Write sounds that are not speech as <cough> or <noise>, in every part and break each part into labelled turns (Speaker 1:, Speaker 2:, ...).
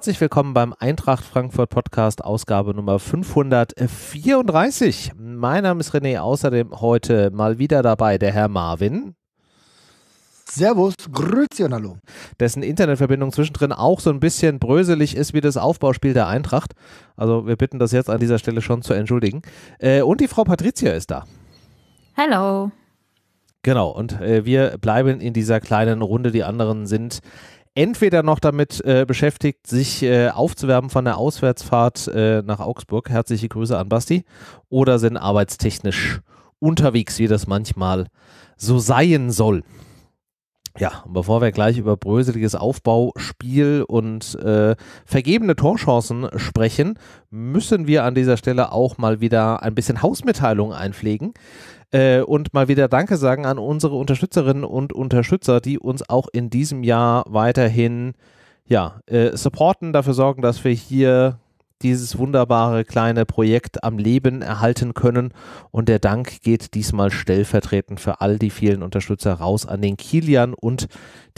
Speaker 1: Herzlich willkommen beim Eintracht Frankfurt Podcast, Ausgabe Nummer 534. Mein Name ist René, außerdem heute mal wieder dabei der Herr Marvin. Servus,
Speaker 2: Grüezi und
Speaker 1: Hallo. Dessen Internetverbindung zwischendrin auch so ein bisschen bröselig ist wie das Aufbauspiel der Eintracht. Also wir bitten das jetzt an dieser Stelle schon zu entschuldigen. Äh, und die Frau Patricia ist da. Hallo. Genau, und äh, wir bleiben in dieser kleinen Runde. Die anderen sind entweder noch damit äh, beschäftigt, sich äh, aufzuwärmen von der Auswärtsfahrt äh, nach Augsburg. Herzliche Grüße an Basti. Oder sind arbeitstechnisch unterwegs, wie das manchmal so sein soll. Ja, und bevor wir gleich über bröseliges Aufbauspiel und äh, vergebene Torchancen sprechen, müssen wir an dieser Stelle auch mal wieder ein bisschen Hausmitteilung einpflegen äh, und mal wieder Danke sagen an unsere Unterstützerinnen und Unterstützer, die uns auch in diesem Jahr weiterhin ja, äh, supporten, dafür sorgen, dass wir hier dieses wunderbare kleine Projekt am Leben erhalten können. Und der Dank geht diesmal stellvertretend für all die vielen Unterstützer raus an den Kilian und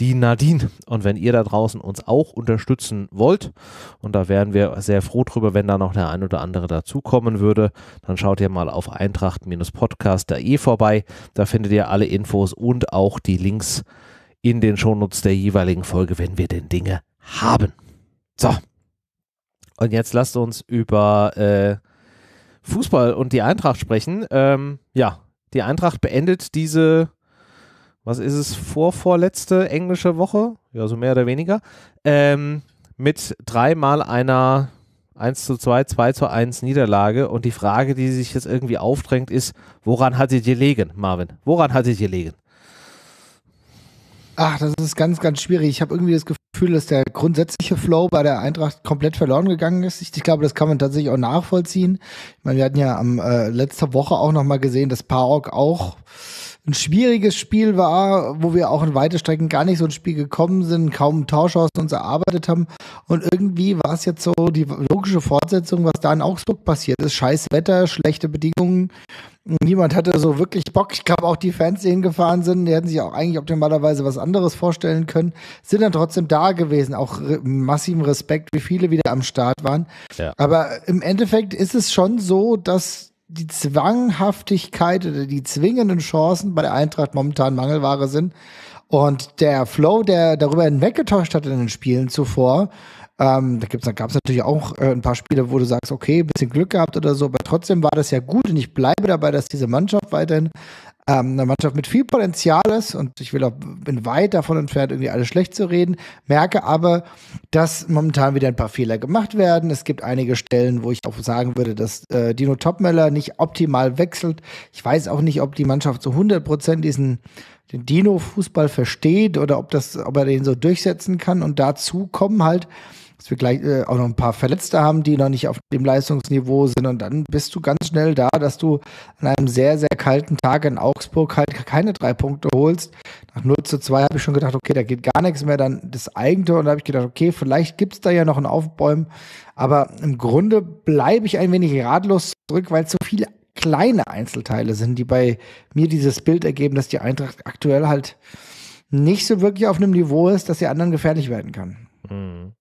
Speaker 1: die Nadine. Und wenn ihr da draußen uns auch unterstützen wollt, und da wären wir sehr froh drüber, wenn da noch der ein oder andere dazukommen würde, dann schaut ihr mal auf eintracht-podcast.de vorbei. Da findet ihr alle Infos und auch die Links in den Shownotes der jeweiligen Folge, wenn wir denn Dinge haben. So. Und jetzt lasst uns über äh, Fußball und die Eintracht sprechen. Ähm, ja, die Eintracht beendet diese, was ist es, vorvorletzte englische Woche, ja, so mehr oder weniger, ähm, mit dreimal einer 1 zu 2, 2 zu 1 Niederlage. Und die Frage, die sich jetzt irgendwie aufdrängt, ist, woran hat sie gelegen, Marvin? Woran hat sie gelegen?
Speaker 2: Ach, das ist ganz, ganz schwierig. Ich habe irgendwie das Gefühl, dass der grundsätzliche Flow bei der Eintracht komplett verloren gegangen ist. Ich, ich glaube, das kann man tatsächlich auch nachvollziehen. Ich meine, wir hatten ja am äh, letzter Woche auch nochmal gesehen, dass Parok auch ein schwieriges Spiel war, wo wir auch in weite Strecken gar nicht so ins Spiel gekommen sind, kaum Torchancen uns erarbeitet haben. Und irgendwie war es jetzt so die logische Fortsetzung, was da in Augsburg passiert ist. Scheiß Wetter, schlechte Bedingungen. Niemand hatte so wirklich Bock. Ich glaube, auch die Fans, die hingefahren sind, die hätten sich auch eigentlich optimalerweise was anderes vorstellen können, sind dann trotzdem da gewesen. Auch re massiven Respekt, wie viele wieder am Start waren. Ja. Aber im Endeffekt ist es schon so, dass die Zwanghaftigkeit oder die zwingenden Chancen bei der Eintracht momentan Mangelware sind. Und der Flow, der darüber hinweggetäuscht hat in den Spielen zuvor, ähm, da da gab es natürlich auch äh, ein paar Spiele, wo du sagst, okay, ein bisschen Glück gehabt oder so, aber trotzdem war das ja gut und ich bleibe dabei, dass diese Mannschaft weiterhin ähm, eine Mannschaft mit viel Potenzial ist und ich will auch, bin weit davon entfernt, irgendwie alles schlecht zu reden, merke aber, dass momentan wieder ein paar Fehler gemacht werden. Es gibt einige Stellen, wo ich auch sagen würde, dass äh, Dino Topmeller nicht optimal wechselt. Ich weiß auch nicht, ob die Mannschaft zu 100 Prozent diesen den Dino-Fußball versteht oder ob das, ob er den so durchsetzen kann. Und dazu kommen halt dass wir gleich äh, auch noch ein paar Verletzte haben, die noch nicht auf dem Leistungsniveau sind. Und dann bist du ganz schnell da, dass du an einem sehr, sehr kalten Tag in Augsburg halt keine drei Punkte holst. Nach 0 zu 2 habe ich schon gedacht, okay, da geht gar nichts mehr, dann das Eigentor. Und da habe ich gedacht, okay, vielleicht gibt es da ja noch ein Aufbäumen. Aber im Grunde bleibe ich ein wenig ratlos zurück, weil zu so viele kleine Einzelteile sind, die bei mir dieses Bild ergeben, dass die Eintracht aktuell halt nicht so wirklich auf einem Niveau ist, dass sie anderen gefährlich werden kann. Mhm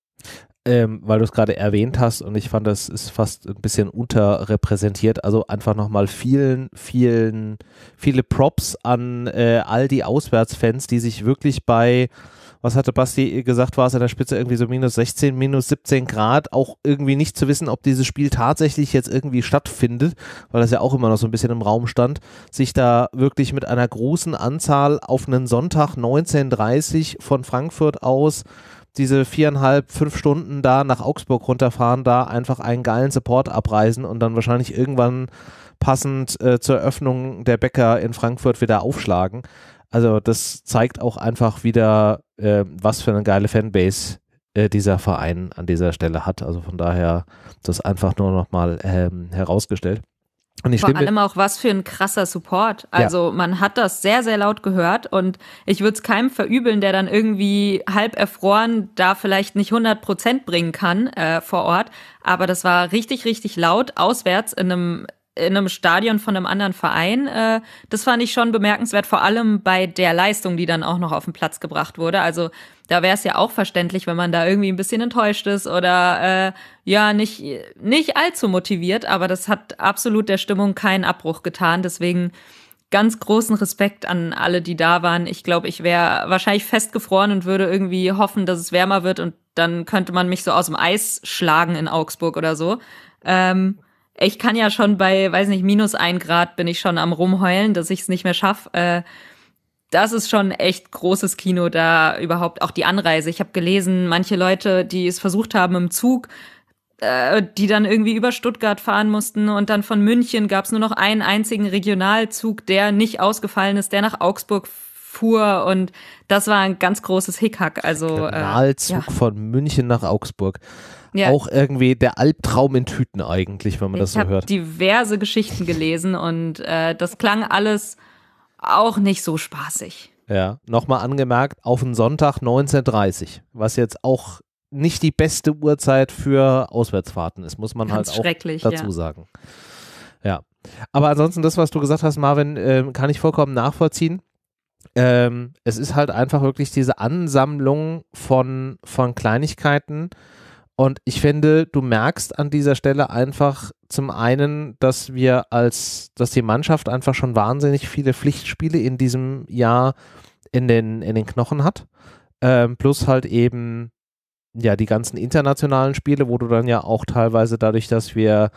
Speaker 1: ähm, weil du es gerade erwähnt hast und ich fand, das ist fast ein bisschen unterrepräsentiert. Also einfach nochmal vielen, vielen, viele Props an äh, all die Auswärtsfans, die sich wirklich bei, was hatte Basti gesagt, war es an der Spitze irgendwie so minus 16, minus 17 Grad, auch irgendwie nicht zu wissen, ob dieses Spiel tatsächlich jetzt irgendwie stattfindet, weil das ja auch immer noch so ein bisschen im Raum stand, sich da wirklich mit einer großen Anzahl auf einen Sonntag 19.30 von Frankfurt aus diese viereinhalb, fünf Stunden da nach Augsburg runterfahren, da einfach einen geilen Support abreisen und dann wahrscheinlich irgendwann passend äh, zur Eröffnung der Bäcker in Frankfurt wieder aufschlagen. Also das zeigt auch einfach wieder, äh, was für eine geile Fanbase äh, dieser Verein an dieser Stelle hat. Also von daher das einfach nur nochmal ähm, herausgestellt. Und ich Vor allem
Speaker 3: auch was für ein krasser Support. Also ja. man hat das sehr, sehr laut gehört und ich würde es keinem verübeln, der dann irgendwie halb erfroren da vielleicht nicht 100 Prozent bringen kann äh, vor Ort. Aber das war richtig, richtig laut, auswärts in einem in einem Stadion von einem anderen Verein. Äh, das fand ich schon bemerkenswert, vor allem bei der Leistung, die dann auch noch auf den Platz gebracht wurde. Also da wäre es ja auch verständlich, wenn man da irgendwie ein bisschen enttäuscht ist oder äh, ja nicht nicht allzu motiviert. Aber das hat absolut der Stimmung keinen Abbruch getan. Deswegen ganz großen Respekt an alle, die da waren. Ich glaube, ich wäre wahrscheinlich festgefroren und würde irgendwie hoffen, dass es wärmer wird und dann könnte man mich so aus dem Eis schlagen in Augsburg oder so. Ähm, ich kann ja schon bei, weiß nicht, minus ein Grad bin ich schon am rumheulen, dass ich es nicht mehr schaffe. Äh, das ist schon echt großes Kino da überhaupt auch die Anreise. Ich habe gelesen, manche Leute, die es versucht haben im Zug, äh, die dann irgendwie über Stuttgart fahren mussten und dann von München gab es nur noch einen einzigen Regionalzug, der nicht ausgefallen ist, der nach Augsburg fuhr und das war ein ganz großes Hickhack. Also äh, Regionalzug äh,
Speaker 1: ja. von München nach Augsburg ja. auch irgendwie der Albtraum in Tüten eigentlich, wenn man ich das so hört. Ich habe
Speaker 3: diverse Geschichten gelesen und äh, das klang alles auch nicht so spaßig.
Speaker 1: Ja, nochmal angemerkt, auf den Sonntag 1930, was jetzt auch nicht die beste Uhrzeit für Auswärtsfahrten ist, muss man Ganz halt auch dazu ja. sagen. Ja. Aber ansonsten, das, was du gesagt hast, Marvin, äh, kann ich vollkommen nachvollziehen. Ähm, es ist halt einfach wirklich diese Ansammlung von, von Kleinigkeiten, und ich finde, du merkst an dieser Stelle einfach zum einen, dass wir als, dass die Mannschaft einfach schon wahnsinnig viele Pflichtspiele in diesem Jahr in den, in den Knochen hat. Ähm, plus halt eben, ja, die ganzen internationalen Spiele, wo du dann ja auch teilweise dadurch, dass wir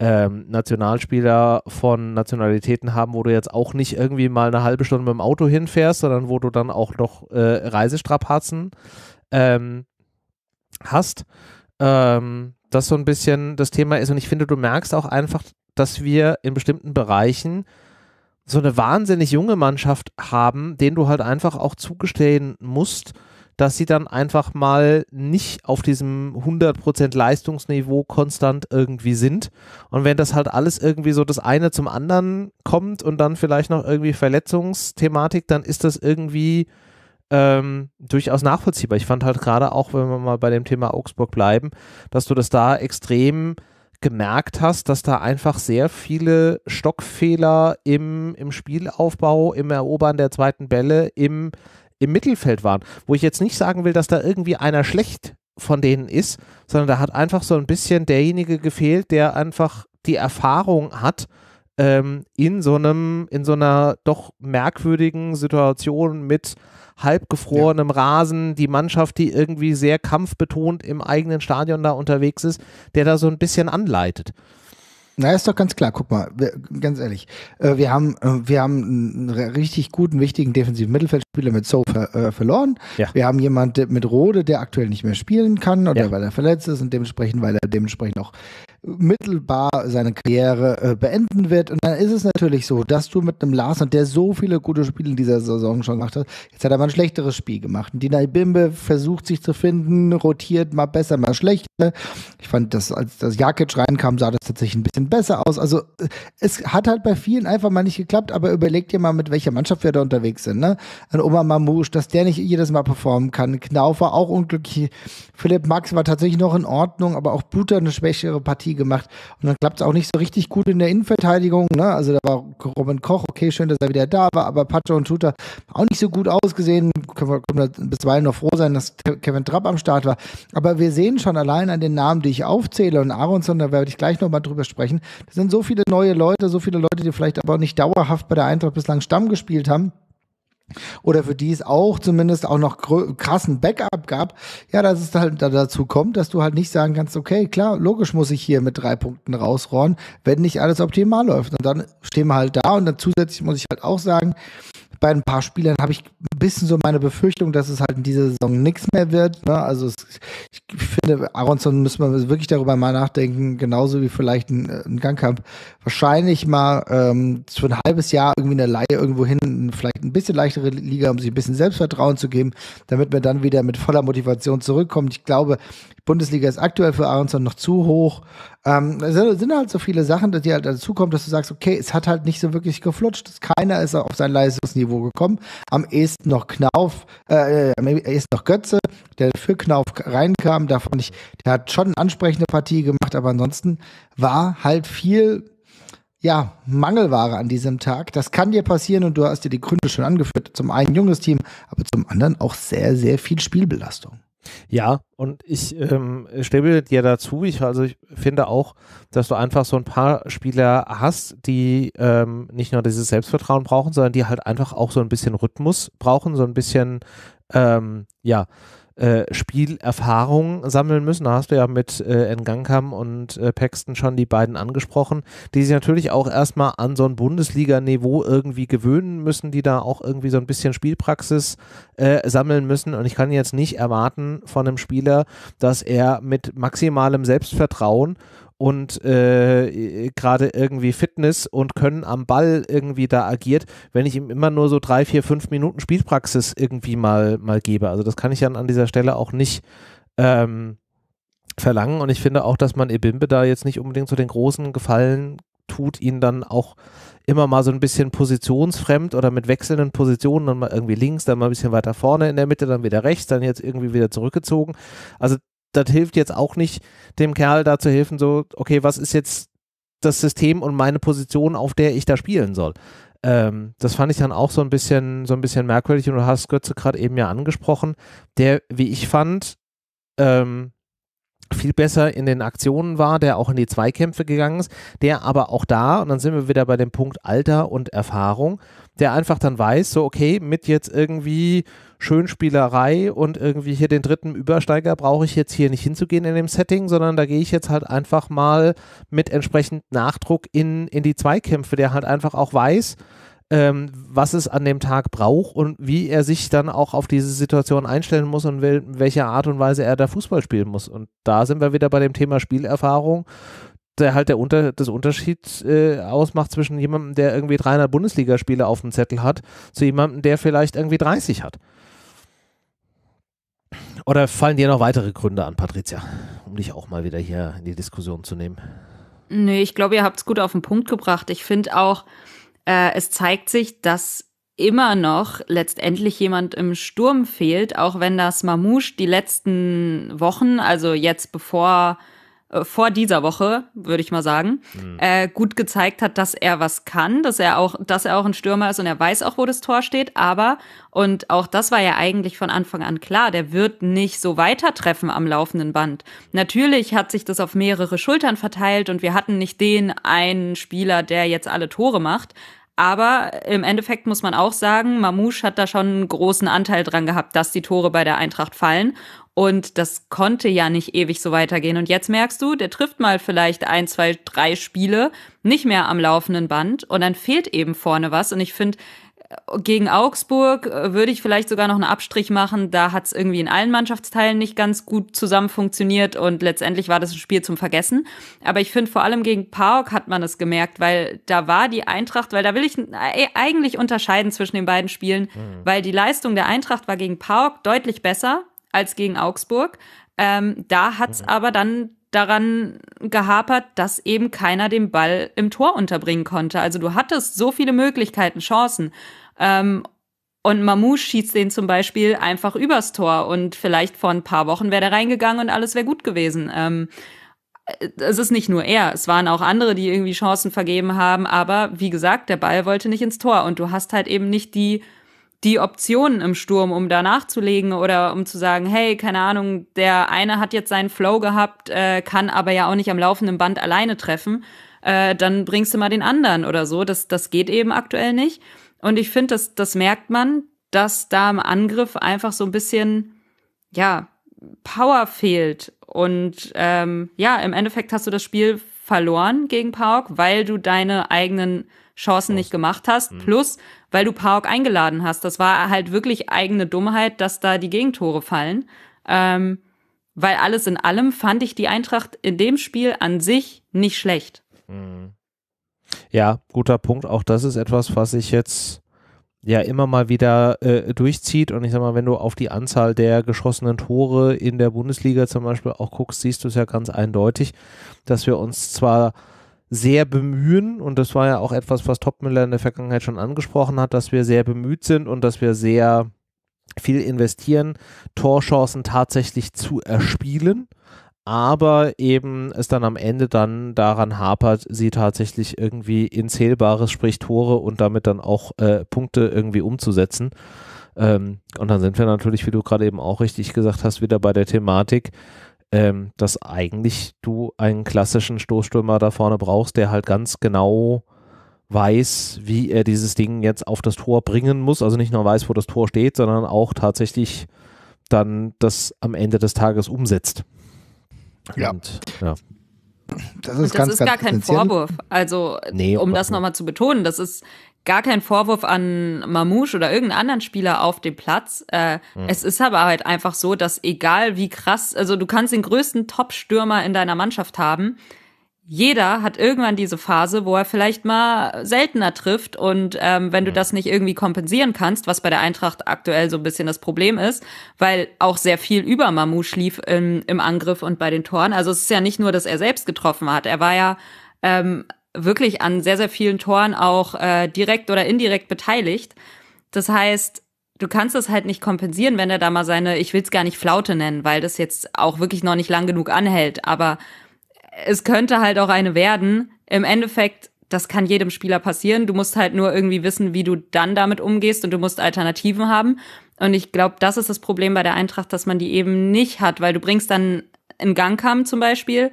Speaker 1: ähm, Nationalspieler von Nationalitäten haben, wo du jetzt auch nicht irgendwie mal eine halbe Stunde mit dem Auto hinfährst, sondern wo du dann auch noch äh, Reisestrapazen ähm, hast ähm, das so ein bisschen das Thema ist. Und ich finde, du merkst auch einfach, dass wir in bestimmten Bereichen so eine wahnsinnig junge Mannschaft haben, denen du halt einfach auch zugestehen musst, dass sie dann einfach mal nicht auf diesem 100% Leistungsniveau konstant irgendwie sind. Und wenn das halt alles irgendwie so das eine zum anderen kommt und dann vielleicht noch irgendwie Verletzungsthematik, dann ist das irgendwie ähm, durchaus nachvollziehbar. Ich fand halt gerade auch, wenn wir mal bei dem Thema Augsburg bleiben, dass du das da extrem gemerkt hast, dass da einfach sehr viele Stockfehler im, im Spielaufbau, im Erobern der zweiten Bälle, im, im Mittelfeld waren. Wo ich jetzt nicht sagen will, dass da irgendwie einer schlecht von denen ist, sondern da hat einfach so ein bisschen derjenige gefehlt, der einfach die Erfahrung hat, ähm, in so einem, in so einer doch merkwürdigen Situation mit halbgefrorenem ja. Rasen, die Mannschaft, die irgendwie sehr kampfbetont im eigenen Stadion da unterwegs ist, der da so ein bisschen anleitet.
Speaker 2: Na, ist doch ganz klar. Guck mal, wir, ganz ehrlich, äh, wir haben, äh, wir haben einen richtig guten, wichtigen defensiven Mittelfeldspieler mit So ver, äh, verloren. Ja. Wir haben jemanden mit Rode, der aktuell nicht mehr spielen kann oder ja. weil er verletzt ist und dementsprechend, weil er dementsprechend auch mittelbar seine Karriere äh, beenden wird. Und dann ist es natürlich so, dass du mit einem Larsen, der so viele gute Spiele in dieser Saison schon gemacht hat, jetzt hat er mal ein schlechteres Spiel gemacht. Und Dina Bimbe versucht sich zu finden, rotiert mal besser, mal schlechter. Ich fand, dass als das Jakic reinkam, sah das tatsächlich ein bisschen besser aus. Also äh, es hat halt bei vielen einfach mal nicht geklappt, aber überleg dir mal, mit welcher Mannschaft wir da unterwegs sind. Ne? Ein Oma Mamouche, dass der nicht jedes Mal performen kann. Knaufer auch unglücklich. Philipp Max war tatsächlich noch in Ordnung, aber auch Buter eine schwächere Partie Partie gemacht. Und dann klappt es auch nicht so richtig gut in der Innenverteidigung. Ne? Also da war Robin Koch, okay, schön, dass er wieder da war, aber Pacho und Tuta auch nicht so gut ausgesehen. Können wir, können wir bisweilen noch froh sein, dass Kevin Trapp am Start war. Aber wir sehen schon allein an den Namen, die ich aufzähle und Aronson, da werde ich gleich nochmal drüber sprechen. Das sind so viele neue Leute, so viele Leute, die vielleicht aber auch nicht dauerhaft bei der Eintracht bislang Stamm gespielt haben oder für die es auch zumindest auch noch krassen Backup gab, ja, dass es halt dazu kommt, dass du halt nicht sagen kannst, okay, klar, logisch muss ich hier mit drei Punkten rausrohren, wenn nicht alles optimal läuft. Und dann stehen wir halt da und dann zusätzlich muss ich halt auch sagen, bei ein paar Spielern habe ich bisschen so meine Befürchtung, dass es halt in dieser Saison nichts mehr wird. Ne? Also es, ich finde, Aronson müssen wir wirklich darüber mal nachdenken, genauso wie vielleicht ein, äh, ein Gangkamp. Wahrscheinlich mal ähm, für ein halbes Jahr irgendwie eine Laie irgendwo hin, vielleicht ein bisschen leichtere Liga, um sich ein bisschen Selbstvertrauen zu geben, damit man dann wieder mit voller Motivation zurückkommt. Ich glaube, die Bundesliga ist aktuell für Aronson noch zu hoch. Ähm, es sind halt so viele Sachen, dass die halt dazu dazukommen, dass du sagst, okay, es hat halt nicht so wirklich geflutscht. Keiner ist auf sein Leistungsniveau gekommen. Am ehesten noch Knauf, äh, äh, am ehesten noch Götze, der für Knauf reinkam. Davon ich, der hat schon eine ansprechende Partie gemacht, aber ansonsten war halt viel ja, Mangelware an diesem Tag. Das kann dir passieren und du hast dir die Gründe schon angeführt. Zum einen junges Team, aber zum anderen auch sehr, sehr viel Spielbelastung.
Speaker 1: Ja, und ich ähm, stimme dir dazu. Ich, also ich finde auch, dass du einfach so ein paar Spieler hast, die ähm, nicht nur dieses Selbstvertrauen brauchen, sondern die halt einfach auch so ein bisschen Rhythmus brauchen, so ein bisschen, ähm, ja, äh, Spielerfahrung sammeln müssen. Da hast du ja mit äh, Ngankam und äh, Paxton schon die beiden angesprochen, die sich natürlich auch erstmal an so ein Bundesliga-Niveau irgendwie gewöhnen müssen, die da auch irgendwie so ein bisschen Spielpraxis äh, sammeln müssen. Und ich kann jetzt nicht erwarten von einem Spieler, dass er mit maximalem Selbstvertrauen und äh, äh, gerade irgendwie Fitness und Können am Ball irgendwie da agiert, wenn ich ihm immer nur so drei, vier, fünf Minuten Spielpraxis irgendwie mal, mal gebe. Also das kann ich dann an dieser Stelle auch nicht ähm, verlangen und ich finde auch, dass man Ebimbe da jetzt nicht unbedingt so den großen Gefallen tut, ihn dann auch immer mal so ein bisschen positionsfremd oder mit wechselnden Positionen, dann mal irgendwie links, dann mal ein bisschen weiter vorne in der Mitte, dann wieder rechts, dann jetzt irgendwie wieder zurückgezogen. Also das hilft jetzt auch nicht, dem Kerl da zu helfen, so, okay, was ist jetzt das System und meine Position, auf der ich da spielen soll? Ähm, das fand ich dann auch so ein bisschen, so ein bisschen merkwürdig und du hast Götze gerade eben ja angesprochen, der, wie ich fand, ähm, viel besser in den Aktionen war, der auch in die Zweikämpfe gegangen ist, der aber auch da, und dann sind wir wieder bei dem Punkt Alter und Erfahrung, der einfach dann weiß, so okay, mit jetzt irgendwie Schönspielerei und irgendwie hier den dritten Übersteiger brauche ich jetzt hier nicht hinzugehen in dem Setting, sondern da gehe ich jetzt halt einfach mal mit entsprechend Nachdruck in, in die Zweikämpfe, der halt einfach auch weiß, ähm, was es an dem Tag braucht und wie er sich dann auch auf diese Situation einstellen muss und wel welcher Art und Weise er da Fußball spielen muss. Und da sind wir wieder bei dem Thema Spielerfahrung, der halt der Unter das Unterschied äh, ausmacht zwischen jemandem, der irgendwie 300 Bundesligaspiele auf dem Zettel hat, zu jemandem, der vielleicht irgendwie 30 hat. Oder fallen dir noch weitere Gründe an, Patricia, um dich auch mal wieder hier in die Diskussion zu nehmen?
Speaker 3: Nee, ich glaube, ihr habt es gut auf den Punkt gebracht. Ich finde auch, äh, es zeigt sich, dass immer noch letztendlich jemand im Sturm fehlt, auch wenn das Mamouche die letzten Wochen, also jetzt bevor äh, vor dieser Woche, würde ich mal sagen, mhm. äh, gut gezeigt hat, dass er was kann, dass er auch, dass er auch ein Stürmer ist und er weiß auch, wo das Tor steht. Aber, und auch das war ja eigentlich von Anfang an klar, der wird nicht so weiter treffen am laufenden Band. Natürlich hat sich das auf mehrere Schultern verteilt und wir hatten nicht den einen Spieler, der jetzt alle Tore macht. Aber im Endeffekt muss man auch sagen, Mamouche hat da schon einen großen Anteil dran gehabt, dass die Tore bei der Eintracht fallen. Und das konnte ja nicht ewig so weitergehen. Und jetzt merkst du, der trifft mal vielleicht ein, zwei, drei Spiele nicht mehr am laufenden Band und dann fehlt eben vorne was. Und ich finde, äh, gegen Augsburg äh, würde ich vielleicht sogar noch einen Abstrich machen. Da hat es irgendwie in allen Mannschaftsteilen nicht ganz gut zusammen funktioniert und letztendlich war das ein Spiel zum Vergessen. Aber ich finde vor allem gegen Park hat man es gemerkt, weil da war die Eintracht, weil da will ich äh, eigentlich unterscheiden zwischen den beiden Spielen, mhm. weil die Leistung der Eintracht war gegen Park deutlich besser als gegen Augsburg. Ähm, da hat es mhm. aber dann daran gehapert, dass eben keiner den Ball im Tor unterbringen konnte. Also du hattest so viele Möglichkeiten, Chancen. Ähm, und Mamouche schießt den zum Beispiel einfach übers Tor und vielleicht vor ein paar Wochen wäre der reingegangen und alles wäre gut gewesen. Ähm, es ist nicht nur er, es waren auch andere, die irgendwie Chancen vergeben haben, aber wie gesagt, der Ball wollte nicht ins Tor und du hast halt eben nicht die die Optionen im Sturm, um da nachzulegen oder um zu sagen, hey, keine Ahnung, der eine hat jetzt seinen Flow gehabt, äh, kann aber ja auch nicht am laufenden Band alleine treffen, äh, dann bringst du mal den anderen oder so. Das, das geht eben aktuell nicht. Und ich finde, das, das merkt man, dass da im Angriff einfach so ein bisschen, ja, Power fehlt. Und ähm, ja, im Endeffekt hast du das Spiel verloren gegen Park, weil du deine eigenen Chancen nicht gemacht hast. Mhm. Plus, weil du Park eingeladen hast. Das war halt wirklich eigene Dummheit, dass da die Gegentore fallen. Ähm, weil alles in allem fand ich die Eintracht in dem Spiel an sich nicht schlecht.
Speaker 1: Mhm. Ja, guter Punkt. Auch das ist etwas, was ich jetzt ja immer mal wieder äh, durchzieht. Und ich sag mal, wenn du auf die Anzahl der geschossenen Tore in der Bundesliga zum Beispiel auch guckst, siehst du es ja ganz eindeutig, dass wir uns zwar sehr bemühen und das war ja auch etwas, was Topmüller in der Vergangenheit schon angesprochen hat, dass wir sehr bemüht sind und dass wir sehr viel investieren, Torchancen tatsächlich zu erspielen, aber eben es dann am Ende dann daran hapert, sie tatsächlich irgendwie in zählbares, sprich Tore und damit dann auch äh, Punkte irgendwie umzusetzen. Ähm, und dann sind wir natürlich, wie du gerade eben auch richtig gesagt hast, wieder bei der Thematik, ähm, dass eigentlich du einen klassischen Stoßstürmer da vorne brauchst, der halt ganz genau weiß, wie er dieses Ding jetzt auf das Tor bringen muss. Also nicht nur weiß, wo das Tor steht, sondern auch tatsächlich dann das am Ende des Tages umsetzt. Ja. Und, ja.
Speaker 2: Das ist, das ganz, ist gar kein
Speaker 3: Vorwurf. Also, nee, um das nochmal zu betonen, das ist gar kein Vorwurf an Mamouche oder irgendeinen anderen Spieler auf dem Platz. Äh, mhm. Es ist aber halt einfach so, dass egal wie krass, also du kannst den größten Top-Stürmer in deiner Mannschaft haben. Jeder hat irgendwann diese Phase, wo er vielleicht mal seltener trifft und ähm, wenn du hm. das nicht irgendwie kompensieren kannst, was bei der Eintracht aktuell so ein bisschen das Problem ist, weil auch sehr viel über Mamouche lief im, im Angriff und bei den Toren. Also es ist ja nicht nur, dass er selbst getroffen hat, er war ja ähm, wirklich an sehr, sehr vielen Toren auch äh, direkt oder indirekt beteiligt. Das heißt, du kannst es halt nicht kompensieren, wenn er da mal seine, ich will es gar nicht Flaute nennen, weil das jetzt auch wirklich noch nicht lang genug anhält, aber es könnte halt auch eine werden. Im Endeffekt, das kann jedem Spieler passieren. Du musst halt nur irgendwie wissen, wie du dann damit umgehst und du musst Alternativen haben. Und ich glaube, das ist das Problem bei der Eintracht, dass man die eben nicht hat, weil du bringst dann einen Gangkamm zum Beispiel,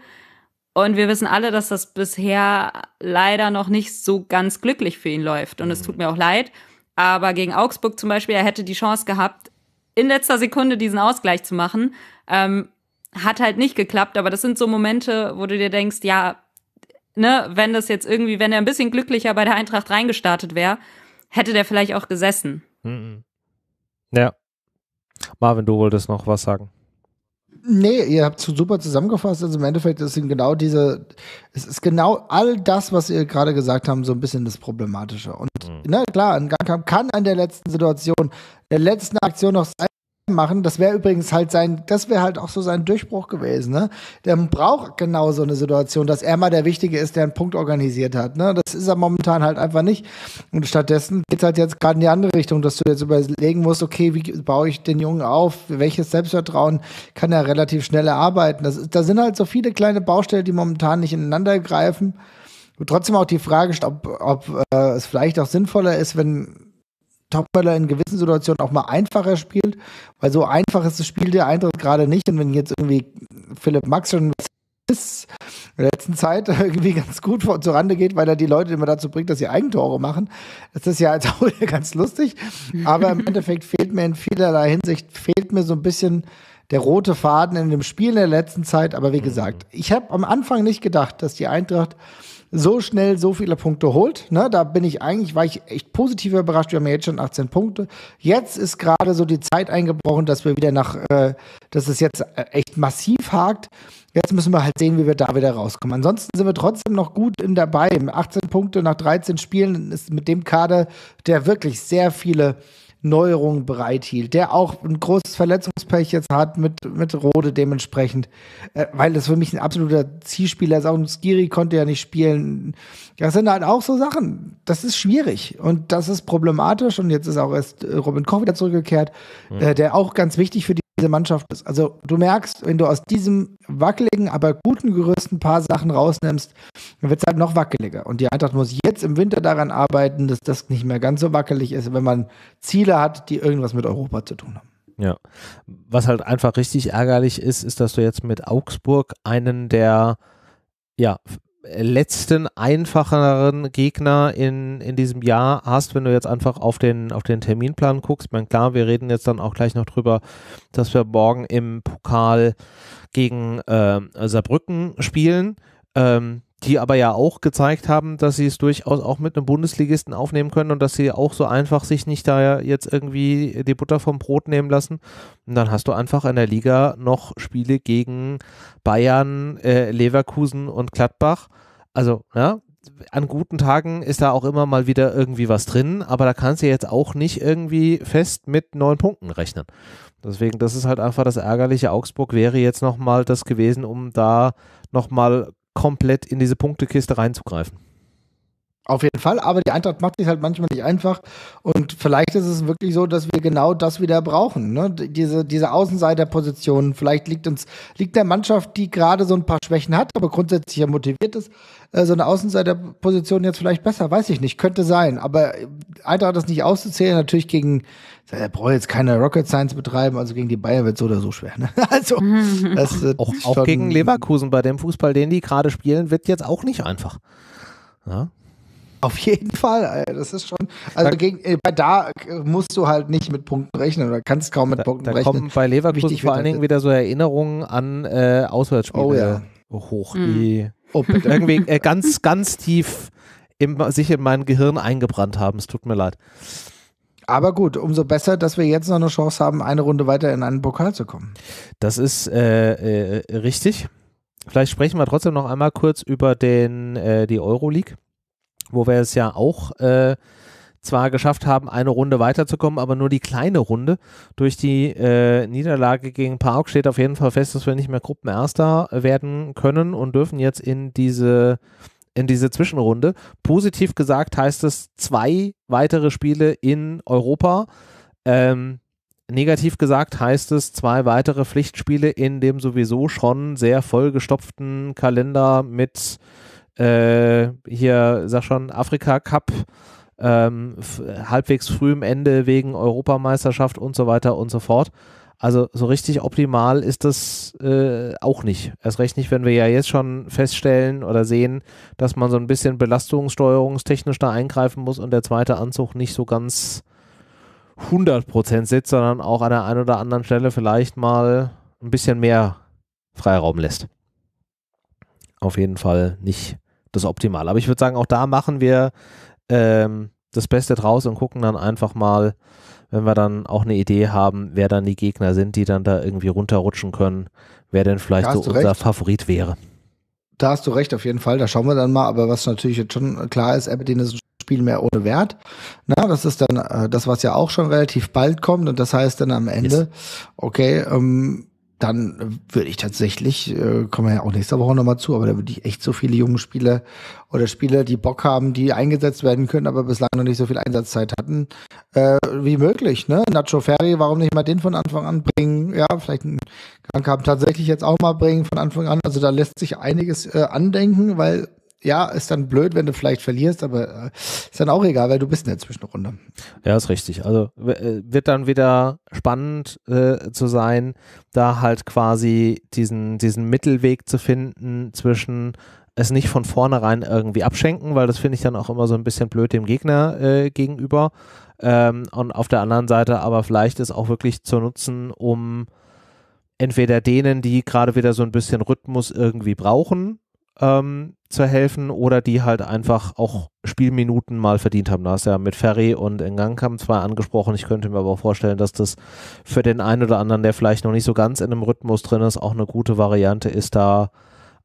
Speaker 3: und wir wissen alle, dass das bisher leider noch nicht so ganz glücklich für ihn läuft. Und es tut mhm. mir auch leid. Aber gegen Augsburg zum Beispiel, er hätte die Chance gehabt, in letzter Sekunde diesen Ausgleich zu machen. Ähm, hat halt nicht geklappt, aber das sind so Momente, wo du dir denkst, ja, ne, wenn das jetzt irgendwie, wenn er ein bisschen glücklicher bei der Eintracht reingestartet wäre, hätte der vielleicht auch gesessen.
Speaker 1: Mhm. Ja. Marvin, du wolltest noch was sagen.
Speaker 2: Nee, ihr habt super zusammengefasst. Also im Endeffekt ist genau diese, es ist genau all das, was ihr gerade gesagt haben, so ein bisschen das Problematische. Und mhm. na ne, klar, ein Gang kann an der letzten Situation, der letzten Aktion noch sein, machen. Das wäre übrigens halt sein, das wäre halt auch so sein Durchbruch gewesen. Ne? Der braucht genau so eine Situation, dass er mal der Wichtige ist, der einen Punkt organisiert hat. Ne? Das ist er momentan halt einfach nicht. Und stattdessen geht es halt jetzt gerade in die andere Richtung, dass du jetzt überlegen musst, okay, wie baue ich den Jungen auf? Welches Selbstvertrauen kann er relativ schnell erarbeiten? Das, da sind halt so viele kleine Baustellen, die momentan nicht ineinander greifen. Und trotzdem auch die Frage, ob, ob äh, es vielleicht auch sinnvoller ist, wenn Topmöller in gewissen Situationen auch mal einfacher spielt, weil so einfach ist das Spiel der Eintracht gerade nicht. Und wenn jetzt irgendwie Philipp Max schon in der letzten Zeit <laughs> irgendwie ganz gut vor, zur Rande geht, weil er die Leute immer dazu bringt, dass sie Eigentore machen, das ist ja jetzt <laughs> auch ganz lustig. Aber im Endeffekt fehlt mir in vielerlei Hinsicht, fehlt mir so ein bisschen der rote Faden in dem Spiel in der letzten Zeit. Aber wie mhm. gesagt, ich habe am Anfang nicht gedacht, dass die Eintracht so schnell so viele Punkte holt. Ne? Da bin ich eigentlich, war ich echt positiv überrascht. Wir haben ja jetzt schon 18 Punkte. Jetzt ist gerade so die Zeit eingebrochen, dass wir wieder nach, äh, dass es jetzt äh, echt massiv hakt. Jetzt müssen wir halt sehen, wie wir da wieder rauskommen. Ansonsten sind wir trotzdem noch gut in dabei. 18 Punkte nach 13 Spielen ist mit dem Kader, der wirklich sehr viele Neuerungen bereithielt, der auch ein großes Verletzungspech jetzt hat mit, mit Rode dementsprechend, äh, weil das für mich ein absoluter Zielspieler ist. Auch ein Skiri konnte ja nicht spielen. Das sind halt auch so Sachen. Das ist schwierig und das ist problematisch. Und jetzt ist auch erst äh, Robin Koch wieder zurückgekehrt, mhm. äh, der auch ganz wichtig für die diese Mannschaft ist. Also du merkst, wenn du aus diesem wackeligen, aber guten Gerüst ein paar Sachen rausnimmst, dann wird es halt noch wackeliger. Und die Eintracht muss jetzt im Winter daran arbeiten, dass das nicht mehr ganz so wackelig ist, wenn man Ziele hat, die irgendwas mit Europa zu tun haben.
Speaker 1: Ja. Was halt einfach richtig ärgerlich ist, ist, dass du jetzt mit Augsburg einen der ja, äh, letzten einfacheren Gegner in, in diesem Jahr hast, wenn du jetzt einfach auf den, auf den Terminplan guckst. Ich meine, klar, wir reden jetzt dann auch gleich noch drüber, dass wir morgen im Pokal gegen äh, Saarbrücken spielen. Ähm, die aber ja auch gezeigt haben, dass sie es durchaus auch mit einem Bundesligisten aufnehmen können und dass sie auch so einfach sich nicht da jetzt irgendwie die Butter vom Brot nehmen lassen. Und dann hast du einfach in der Liga noch Spiele gegen Bayern, äh, Leverkusen und Gladbach. Also, ja, an guten Tagen ist da auch immer mal wieder irgendwie was drin, aber da kannst du jetzt auch nicht irgendwie fest mit neun Punkten rechnen. Deswegen, das ist halt einfach das ärgerliche. Augsburg wäre jetzt nochmal das gewesen, um da nochmal komplett in diese Punktekiste reinzugreifen.
Speaker 2: Auf jeden Fall, aber die Eintracht macht sich halt manchmal nicht einfach. Und vielleicht ist es wirklich so, dass wir genau das wieder brauchen. Ne? Diese, diese Außenseiterposition. Vielleicht liegt uns, liegt der Mannschaft, die gerade so ein paar Schwächen hat, aber grundsätzlich ja motiviert ist, äh, so eine Außenseiterposition jetzt vielleicht besser, weiß ich nicht, könnte sein. Aber äh, Eintracht ist nicht auszuzählen, natürlich gegen, er braucht jetzt keine Rocket Science betreiben, also gegen die Bayern wird so oder so schwer. Ne?
Speaker 3: <laughs> Also <laughs> das, auch, auch gegen
Speaker 1: Leverkusen bei dem Fußball, den die gerade spielen, wird jetzt auch nicht einfach. Ja.
Speaker 2: Auf jeden Fall, das ist schon. Also da, gegen, äh, da äh, musst du halt nicht mit Punkten rechnen oder kannst kaum mit da, Punkten da rechnen. Da kommen bei Leverkusen Wichtig vor allen halt Dingen
Speaker 1: wieder so Erinnerungen an äh, Auswärtsspiele oh, ja. hoch, mhm. die oh, irgendwie äh, ganz,
Speaker 2: ganz tief im, sich in mein Gehirn eingebrannt haben. Es tut mir leid. Aber gut, umso besser, dass wir jetzt noch eine Chance haben, eine Runde weiter in einen Pokal zu kommen. Das ist
Speaker 1: äh, äh richtig. Vielleicht sprechen wir trotzdem noch einmal kurz über den, die Euroleague wo wir es ja auch äh, zwar geschafft haben, eine Runde weiterzukommen, aber nur die kleine Runde. Durch die äh, Niederlage gegen Park steht auf jeden Fall fest, dass wir nicht mehr Gruppenerster werden können und dürfen jetzt in diese in diese Zwischenrunde. Positiv gesagt heißt es zwei weitere Spiele in Europa. Ähm, negativ gesagt heißt es zwei weitere Pflichtspiele in dem sowieso schon sehr vollgestopften Kalender mit äh, hier, sag schon, Afrika Cup ähm, halbwegs frühem Ende wegen Europameisterschaft und so weiter und so fort. Also so richtig optimal ist das äh, auch nicht. Erst recht nicht, wenn wir ja jetzt schon feststellen oder sehen, dass man so ein bisschen belastungssteuerungstechnisch da eingreifen muss und der zweite Anzug nicht so ganz 100% sitzt, sondern auch an der einen oder anderen Stelle vielleicht mal ein bisschen mehr Freiraum lässt. Auf jeden Fall nicht das Optimale. Aber ich würde sagen, auch da machen wir ähm, das Beste draus und gucken dann einfach mal, wenn wir dann auch eine Idee haben, wer dann die Gegner sind, die dann da irgendwie runterrutschen können, wer denn vielleicht so unser recht. Favorit wäre.
Speaker 2: Da hast du recht, auf jeden Fall. Da schauen wir dann mal. Aber was natürlich jetzt schon klar ist, Aberdeen ist ein Spiel mehr ohne Wert. Na, das ist dann äh, das, was ja auch schon relativ bald kommt. Und das heißt dann am Ende, yes. okay, ähm, dann würde ich tatsächlich, äh, kommen wir ja auch nächste Woche nochmal zu, aber da würde ich echt so viele junge Spieler oder Spieler, die Bock haben, die eingesetzt werden können, aber bislang noch nicht so viel Einsatzzeit hatten, äh, wie möglich. Ne? Nacho Ferri, warum nicht mal den von Anfang an bringen? Ja, vielleicht einen Krankhaben tatsächlich jetzt auch mal bringen von Anfang an. Also da lässt sich einiges äh, andenken, weil ja, ist dann blöd, wenn du vielleicht verlierst, aber äh, ist dann auch egal, weil du bist in der Zwischenrunde.
Speaker 1: Ja, ist richtig. Also äh, wird dann wieder spannend äh, zu sein, da halt quasi diesen, diesen Mittelweg zu finden zwischen es nicht von vornherein irgendwie abschenken, weil das finde ich dann auch immer so ein bisschen blöd dem Gegner äh, gegenüber. Ähm, und auf der anderen Seite aber vielleicht ist auch wirklich zu nutzen, um entweder denen, die gerade wieder so ein bisschen Rhythmus irgendwie brauchen, ähm, zu helfen oder die halt einfach auch Spielminuten mal verdient haben. Da hast du ja mit Ferry und Ngankam zwei angesprochen. Ich könnte mir aber auch vorstellen, dass das für den einen oder anderen, der vielleicht noch nicht so ganz in einem Rhythmus drin ist, auch eine gute Variante ist, da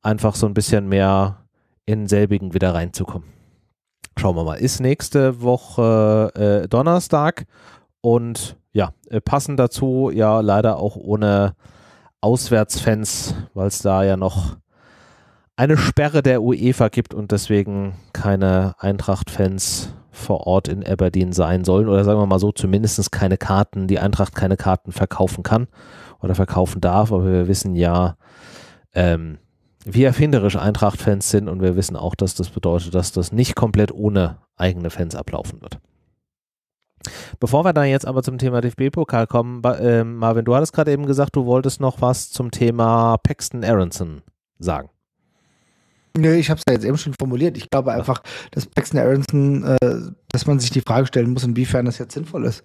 Speaker 1: einfach so ein bisschen mehr in selbigen wieder reinzukommen. Schauen wir mal. Ist nächste Woche äh, Donnerstag und ja, äh, passend dazu ja leider auch ohne Auswärtsfans, weil es da ja noch eine Sperre der UEFA gibt und deswegen keine Eintracht-Fans vor Ort in Aberdeen sein sollen oder sagen wir mal so, zumindest keine Karten, die Eintracht keine Karten verkaufen kann oder verkaufen darf, aber wir wissen ja, ähm, wie erfinderisch Eintracht-Fans sind und wir wissen auch, dass das bedeutet, dass das nicht komplett ohne eigene Fans ablaufen wird. Bevor wir dann jetzt aber zum Thema DFB-Pokal kommen, äh, Marvin, du hattest gerade eben gesagt, du wolltest noch was zum Thema Paxton Aronson sagen.
Speaker 2: Nö, ich habe es ja jetzt eben schon formuliert. Ich glaube einfach, dass Paxton Aronson, äh, dass man sich die Frage stellen muss, inwiefern das jetzt sinnvoll ist.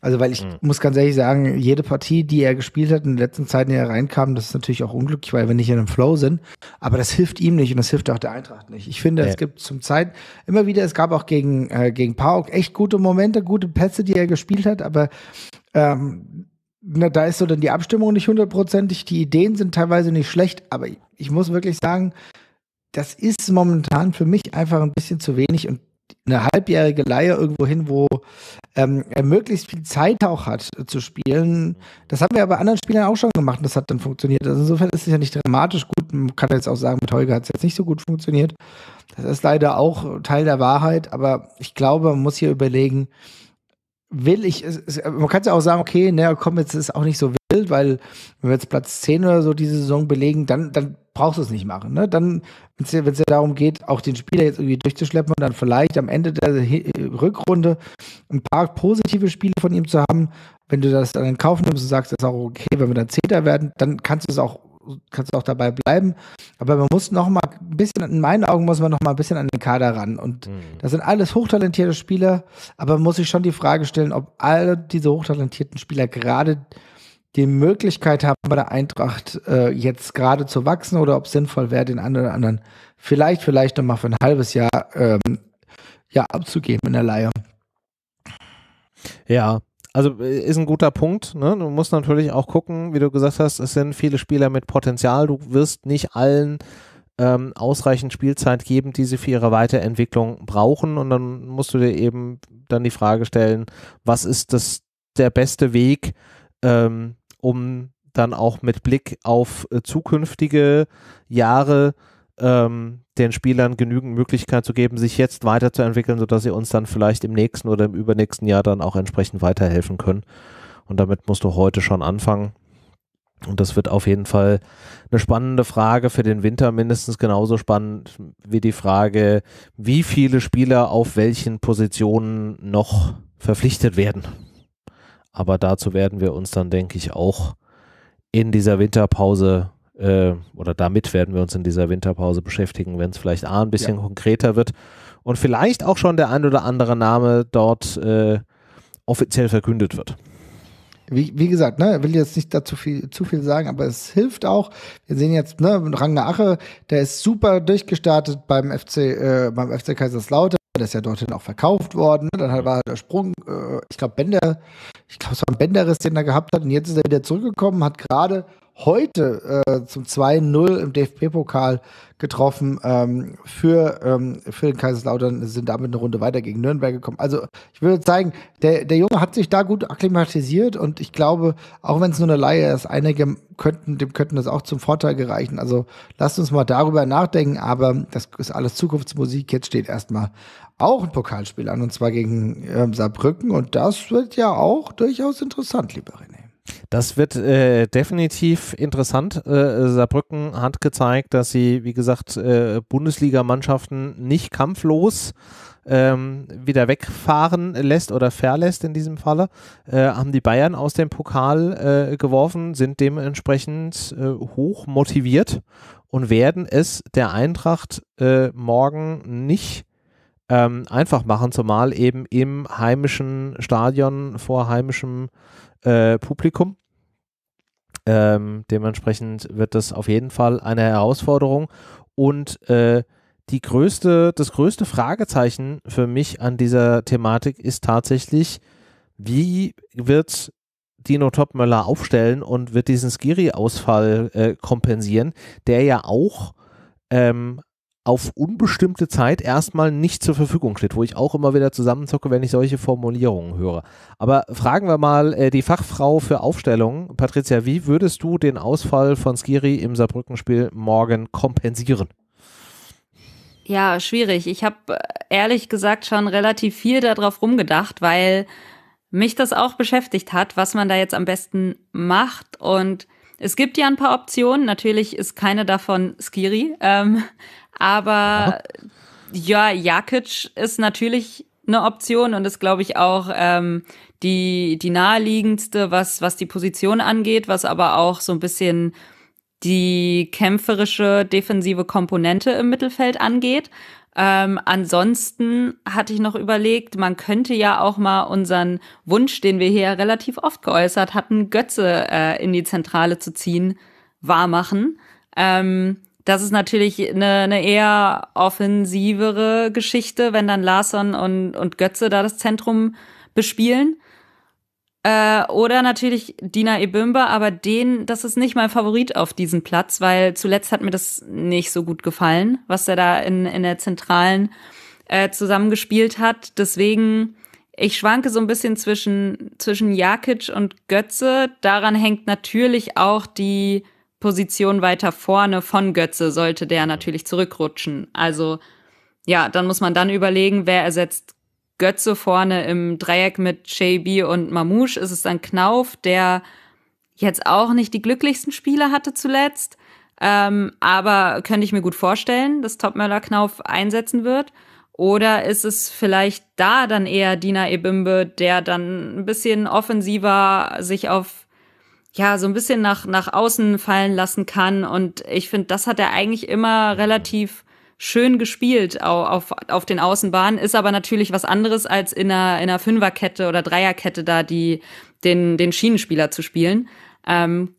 Speaker 2: Also, weil ich mhm. muss ganz ehrlich sagen, jede Partie, die er gespielt hat in den letzten Zeiten, die er reinkam, das ist natürlich auch unglücklich, weil wir nicht in einem Flow sind. Aber das hilft ihm nicht und das hilft auch der Eintracht nicht. Ich finde, ja. es gibt zum Zeit immer wieder, es gab auch gegen, äh, gegen Pauk echt gute Momente, gute Pässe, die er gespielt hat, aber ähm, na, da ist so dann die Abstimmung nicht hundertprozentig, die Ideen sind teilweise nicht schlecht, aber ich, ich muss wirklich sagen, das ist momentan für mich einfach ein bisschen zu wenig und eine halbjährige Leihe irgendwo hin, wo ähm, er möglichst viel Zeit auch hat äh, zu spielen. Das haben wir aber anderen Spielern auch schon gemacht und das hat dann funktioniert. Also insofern ist es ja nicht dramatisch gut. Man kann jetzt auch sagen, mit Holger hat es jetzt nicht so gut funktioniert. Das ist leider auch Teil der Wahrheit, aber ich glaube, man muss hier überlegen, will ich, man kann es ja auch sagen, okay, naja, ne, komm, jetzt ist auch nicht so wild, weil wenn wir jetzt Platz 10 oder so diese Saison belegen, dann, dann brauchst du es nicht machen. Ne? Dann, wenn es ja darum geht, auch den Spieler jetzt irgendwie durchzuschleppen und dann vielleicht am Ende der äh, Rückrunde ein paar positive Spiele von ihm zu haben, wenn du das dann in Kauf nimmst und sagst, das ist auch okay, wenn wir dann Zehnter werden, dann kannst du es auch kannst auch dabei bleiben. Aber man muss noch mal ein bisschen, in meinen Augen muss man noch mal ein bisschen an den Kader ran. Und mhm. das sind alles hochtalentierte Spieler, aber man muss sich schon die Frage stellen, ob alle diese hochtalentierten Spieler gerade die Möglichkeit haben, bei der Eintracht äh, jetzt gerade zu wachsen oder ob es sinnvoll wäre, den einen oder anderen vielleicht, vielleicht noch mal für ein halbes Jahr ähm, ja, abzugeben in der Leihe. Ja,
Speaker 1: also äh, ist ein guter Punkt. Ne? Du musst natürlich auch gucken, wie du gesagt hast, es sind viele Spieler mit Potenzial. Du wirst nicht allen ähm, ausreichend Spielzeit geben, die sie für ihre Weiterentwicklung brauchen. Und dann musst du dir eben dann die Frage stellen, was ist das der beste Weg, ähm, um dann auch mit Blick auf äh, zukünftige Jahre äh, ähm, den Spielern genügend Möglichkeit zu geben, sich jetzt weiterzuentwickeln, sodass sie uns dann vielleicht im nächsten oder im übernächsten Jahr dann auch entsprechend weiterhelfen können. Und damit musst du heute schon anfangen. Und das wird auf jeden Fall eine spannende Frage für den Winter, mindestens genauso spannend wie die Frage, wie viele Spieler auf welchen Positionen noch verpflichtet werden. Aber dazu werden wir uns dann, denke ich, auch in dieser Winterpause äh, oder damit werden wir uns in dieser Winterpause beschäftigen, wenn es vielleicht A, ein bisschen ja. konkreter wird und vielleicht auch schon der ein oder andere Name dort äh, offiziell
Speaker 2: verkündet wird. Wie, wie, gesagt, ne, will jetzt nicht dazu viel, zu viel sagen, aber es hilft auch. Wir sehen jetzt, ne, Ranga Ache, der ist super durchgestartet beim FC, äh, beim FC Kaiserslautern. Der ist ja dorthin auch verkauft worden. Ne, dann war der Sprung, äh, ich glaube, Bender, ich glaube, es war ein Benderes, den er gehabt hat. Und jetzt ist er wieder zurückgekommen, hat gerade heute äh, zum 2-0 im DFB-Pokal getroffen ähm, für, ähm, für den Kaiserslautern, sind damit eine Runde weiter gegen Nürnberg gekommen. Also ich würde zeigen, der, der Junge hat sich da gut akklimatisiert und ich glaube, auch wenn es nur eine Laie ist, einige könnten, dem könnten das auch zum Vorteil gereichen. Also lasst uns mal darüber nachdenken, aber das ist alles Zukunftsmusik. Jetzt steht erstmal auch ein Pokalspiel an und zwar gegen ähm, Saarbrücken und das wird ja auch durchaus interessant, lieber René.
Speaker 1: Das wird äh, definitiv interessant. Äh, Saarbrücken hat gezeigt, dass sie, wie gesagt, äh, Bundesligamannschaften nicht kampflos ähm, wieder wegfahren lässt oder verlässt in diesem Falle. Äh, haben die Bayern aus dem Pokal äh, geworfen, sind dementsprechend äh, hoch motiviert und werden es der Eintracht morgen nicht ähm, einfach machen, zumal eben im heimischen Stadion vor heimischem äh, Publikum. Ähm, dementsprechend wird das auf jeden Fall eine Herausforderung. Und äh, die größte, das größte Fragezeichen für mich an dieser Thematik ist tatsächlich, wie wird Dino Topmöller aufstellen und wird diesen Skiri-Ausfall äh, kompensieren, der ja auch ähm, auf unbestimmte Zeit erstmal nicht zur Verfügung steht, wo ich auch immer wieder zusammenzocke, wenn ich solche Formulierungen höre. Aber fragen wir mal äh, die Fachfrau für Aufstellung, Patricia, wie würdest du den Ausfall von Skiri im Saarbrückenspiel morgen kompensieren?
Speaker 3: Ja, schwierig. Ich habe äh, ehrlich gesagt schon relativ viel darauf rumgedacht, weil mich das auch beschäftigt hat, was man da jetzt am besten macht und es gibt ja ein paar Optionen. Natürlich ist keine davon Skiri, ähm, aber ja, Jakic ist natürlich eine Option und ist, glaube ich, auch ähm, die, die naheliegendste, was, was die Position angeht, was aber auch so ein bisschen die kämpferische defensive Komponente im Mittelfeld angeht. Ähm, ansonsten hatte ich noch überlegt, man könnte ja auch mal unseren Wunsch, den wir hier relativ oft geäußert hatten, Götze äh, in die Zentrale zu ziehen, wahrmachen. Ähm, das ist natürlich eine, eine eher offensivere Geschichte, wenn dann Larsson und, und Götze da das Zentrum bespielen. Äh, oder natürlich Dina Ebimba, aber den, das ist nicht mein Favorit auf diesem Platz, weil zuletzt hat mir das nicht so gut gefallen, was er da in, in der zentralen äh, zusammengespielt hat. Deswegen, ich schwanke so ein bisschen zwischen, zwischen Jakic und Götze. Daran hängt natürlich auch die Position weiter vorne von Götze sollte der natürlich zurückrutschen. Also ja, dann muss man dann überlegen, wer ersetzt Götze vorne im Dreieck mit JB und Mamouche. Ist es dann Knauf, der jetzt auch nicht die glücklichsten Spiele hatte zuletzt? Ähm, aber könnte ich mir gut vorstellen, dass Topmöller Knauf einsetzen wird. Oder ist es vielleicht da dann eher Dina Ebimbe, der dann ein bisschen offensiver sich auf ja, so ein bisschen nach, nach außen fallen lassen kann. Und ich finde, das hat er eigentlich immer relativ schön gespielt auf, auf den Außenbahnen, ist aber natürlich was anderes als in einer, in einer Fünferkette oder Dreierkette da die, den, den Schienenspieler zu spielen. Ähm,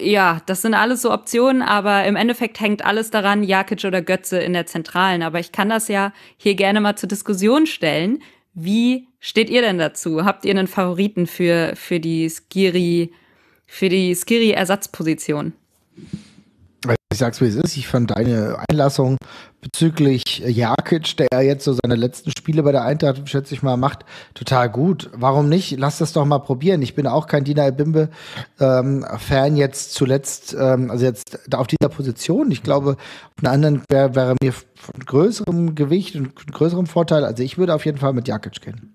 Speaker 3: ja, das sind alles so Optionen, aber im Endeffekt hängt alles daran, Jakic oder Götze in der Zentralen. Aber ich kann das ja hier gerne mal zur Diskussion stellen. Wie steht ihr denn dazu? Habt ihr einen Favoriten für, für die Skiri für die Skiri-Ersatzposition.
Speaker 2: Also ich sag's wie es ist, ich fand deine Einlassung bezüglich Jakic, der jetzt so seine letzten Spiele bei der Eintracht, schätze ich mal, macht, total gut. Warum nicht? Lass das doch mal probieren. Ich bin auch kein Dina Bimbe ähm, Fan jetzt zuletzt, ähm, also jetzt auf dieser Position. Ich glaube, auf einer anderen wäre wär mir von größerem Gewicht und größerem Vorteil. Also ich würde auf jeden Fall mit Jakic gehen.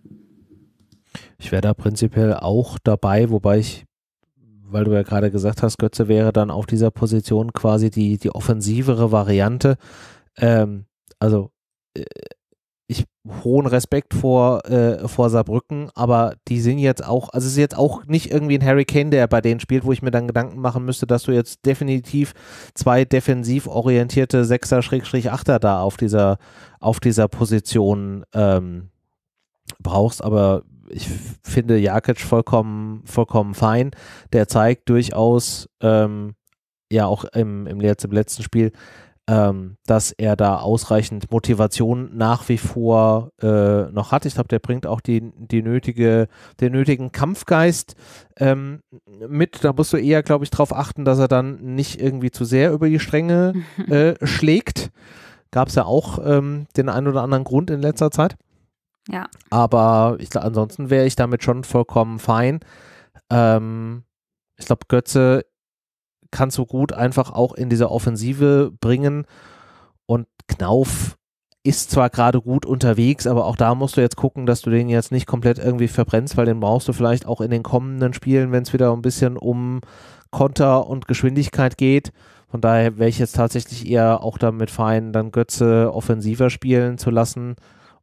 Speaker 1: Ich wäre da prinzipiell auch dabei, wobei ich weil du ja gerade gesagt hast, Götze wäre dann auf dieser Position quasi die, die offensivere Variante. Ähm, also äh, ich hohen Respekt vor, äh, vor Saarbrücken, aber die sind jetzt auch, also es ist jetzt auch nicht irgendwie ein Harry Kane, der bei denen spielt, wo ich mir dann Gedanken machen müsste, dass du jetzt definitiv zwei defensiv orientierte Sechser-Achter da auf dieser, auf dieser Position ähm, brauchst, aber ich finde Jakic vollkommen, vollkommen fein. Der zeigt durchaus, ähm, ja auch im, im letzten Spiel, ähm, dass er da ausreichend Motivation nach wie vor äh, noch hat. Ich glaube, der bringt auch die, die nötige, den nötigen Kampfgeist ähm, mit. Da musst du eher, glaube ich, darauf achten, dass er dann nicht irgendwie zu sehr über die Stränge <laughs> äh, schlägt. Gab es ja auch ähm, den einen oder anderen Grund in letzter Zeit. Ja. Aber ich, ansonsten wäre ich damit schon vollkommen fein. Ähm, ich glaube, Götze kannst du gut einfach auch in dieser Offensive bringen. Und Knauf ist zwar gerade gut unterwegs, aber auch da musst du jetzt gucken, dass du den jetzt nicht komplett irgendwie verbrennst, weil den brauchst du vielleicht auch in den kommenden Spielen, wenn es wieder ein bisschen um Konter und Geschwindigkeit geht. Von daher wäre ich jetzt tatsächlich eher auch damit fein, dann Götze offensiver spielen zu lassen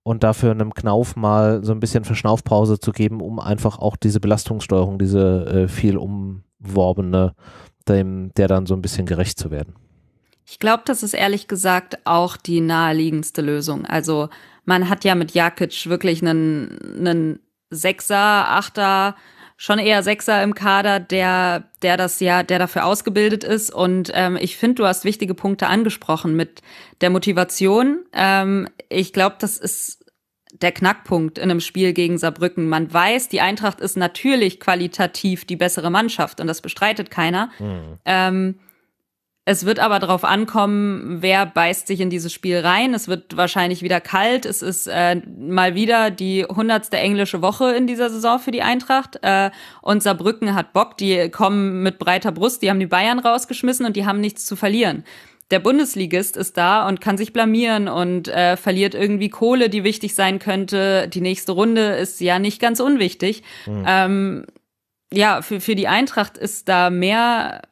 Speaker 1: und dafür einem Knauf mal so ein bisschen Verschnaufpause zu geben, um einfach auch diese Belastungssteuerung, diese äh, viel umworbene, dem, der dann so ein bisschen gerecht zu werden.
Speaker 3: Ich glaube, das ist ehrlich gesagt auch die naheliegendste Lösung. Also man hat ja mit Jakic wirklich einen, einen Sechser, Achter, schon eher Sechser im Kader, der, der das ja, der dafür ausgebildet ist. Und ähm, ich finde, du hast wichtige Punkte angesprochen mit der Motivation. Ähm, ich glaube, das ist der Knackpunkt in einem Spiel gegen Saarbrücken. Man weiß, die Eintracht ist natürlich qualitativ die bessere Mannschaft und das bestreitet keiner. Mhm. Ähm, es wird aber drauf ankommen, wer beißt sich in dieses Spiel rein. Es wird wahrscheinlich wieder kalt. Es ist äh, mal wieder die hundertste englische Woche in dieser Saison für die Eintracht. Äh, und Saarbrücken hat Bock. Die kommen mit breiter Brust. Die haben die Bayern rausgeschmissen und die haben nichts zu verlieren. Der Bundesligist ist da und kann sich blamieren und äh, verliert irgendwie Kohle, die wichtig sein könnte. Die nächste Runde ist ja nicht ganz unwichtig. Mhm. Ähm, ja, für, für die Eintracht ist da mehr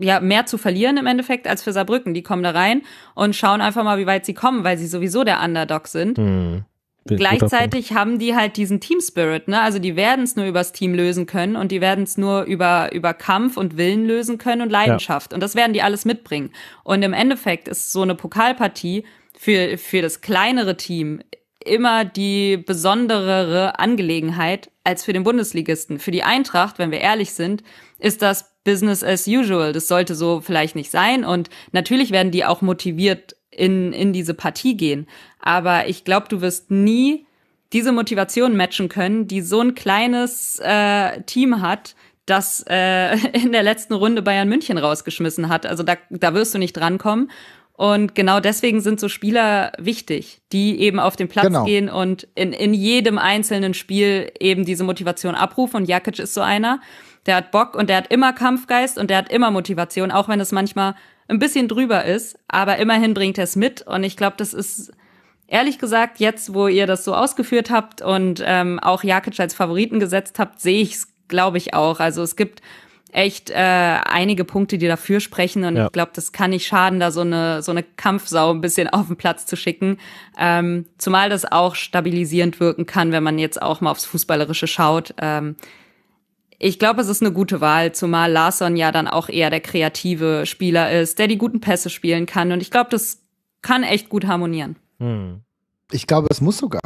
Speaker 3: ja mehr zu verlieren im Endeffekt als für Saarbrücken. Die kommen da rein und schauen einfach mal, wie weit sie kommen, weil sie sowieso der Underdog sind. Hm. Gleichzeitig haben die halt diesen Team Spirit, ne? Also die werden es nur übers Team lösen können und die werden es nur über über Kampf und Willen lösen können und Leidenschaft ja. und das werden die alles mitbringen. Und im Endeffekt ist so eine Pokalpartie für für das kleinere Team immer die besonderere Angelegenheit als für den Bundesligisten. Für die Eintracht, wenn wir ehrlich sind, ist das Business as usual. Das sollte so vielleicht nicht sein. Und natürlich werden die auch motiviert in, in diese Partie gehen. Aber ich glaube, du wirst nie diese Motivation matchen können, die so ein kleines äh, Team hat, das äh, <laughs> in der letzten Runde Bayern München rausgeschmissen hat. Also da, da wirst du nicht drankommen. Und genau deswegen sind so Spieler wichtig, die eben auf den Platz genau. gehen und in, in jedem einzelnen Spiel eben diese Motivation abrufen. Und Jakic ist so einer. Der hat Bock und der hat immer Kampfgeist und der hat immer Motivation, auch wenn es manchmal ein bisschen drüber ist. Aber immerhin bringt er es mit. Und ich glaube, das ist ehrlich gesagt, jetzt, wo ihr das so ausgeführt habt und ähm, auch Jakic als Favoriten gesetzt habt, sehe ich es, glaube ich, auch. Also es gibt echt äh, einige Punkte, die dafür sprechen. Und ja. ich glaube, das kann nicht schaden, da so eine, so eine Kampfsau ein bisschen <laughs> auf den Platz zu schicken. Ähm, zumal das auch stabilisierend wirken kann, wenn man jetzt auch mal aufs Fußballerische schaut. Ähm, ich glaube, es ist eine gute Wahl, zumal Larsson ja dann auch eher der kreative Spieler ist, der die guten Pässe spielen kann. Und ich glaube, das kann echt gut harmonieren.
Speaker 2: Hm. Ich glaube, es muss sogar.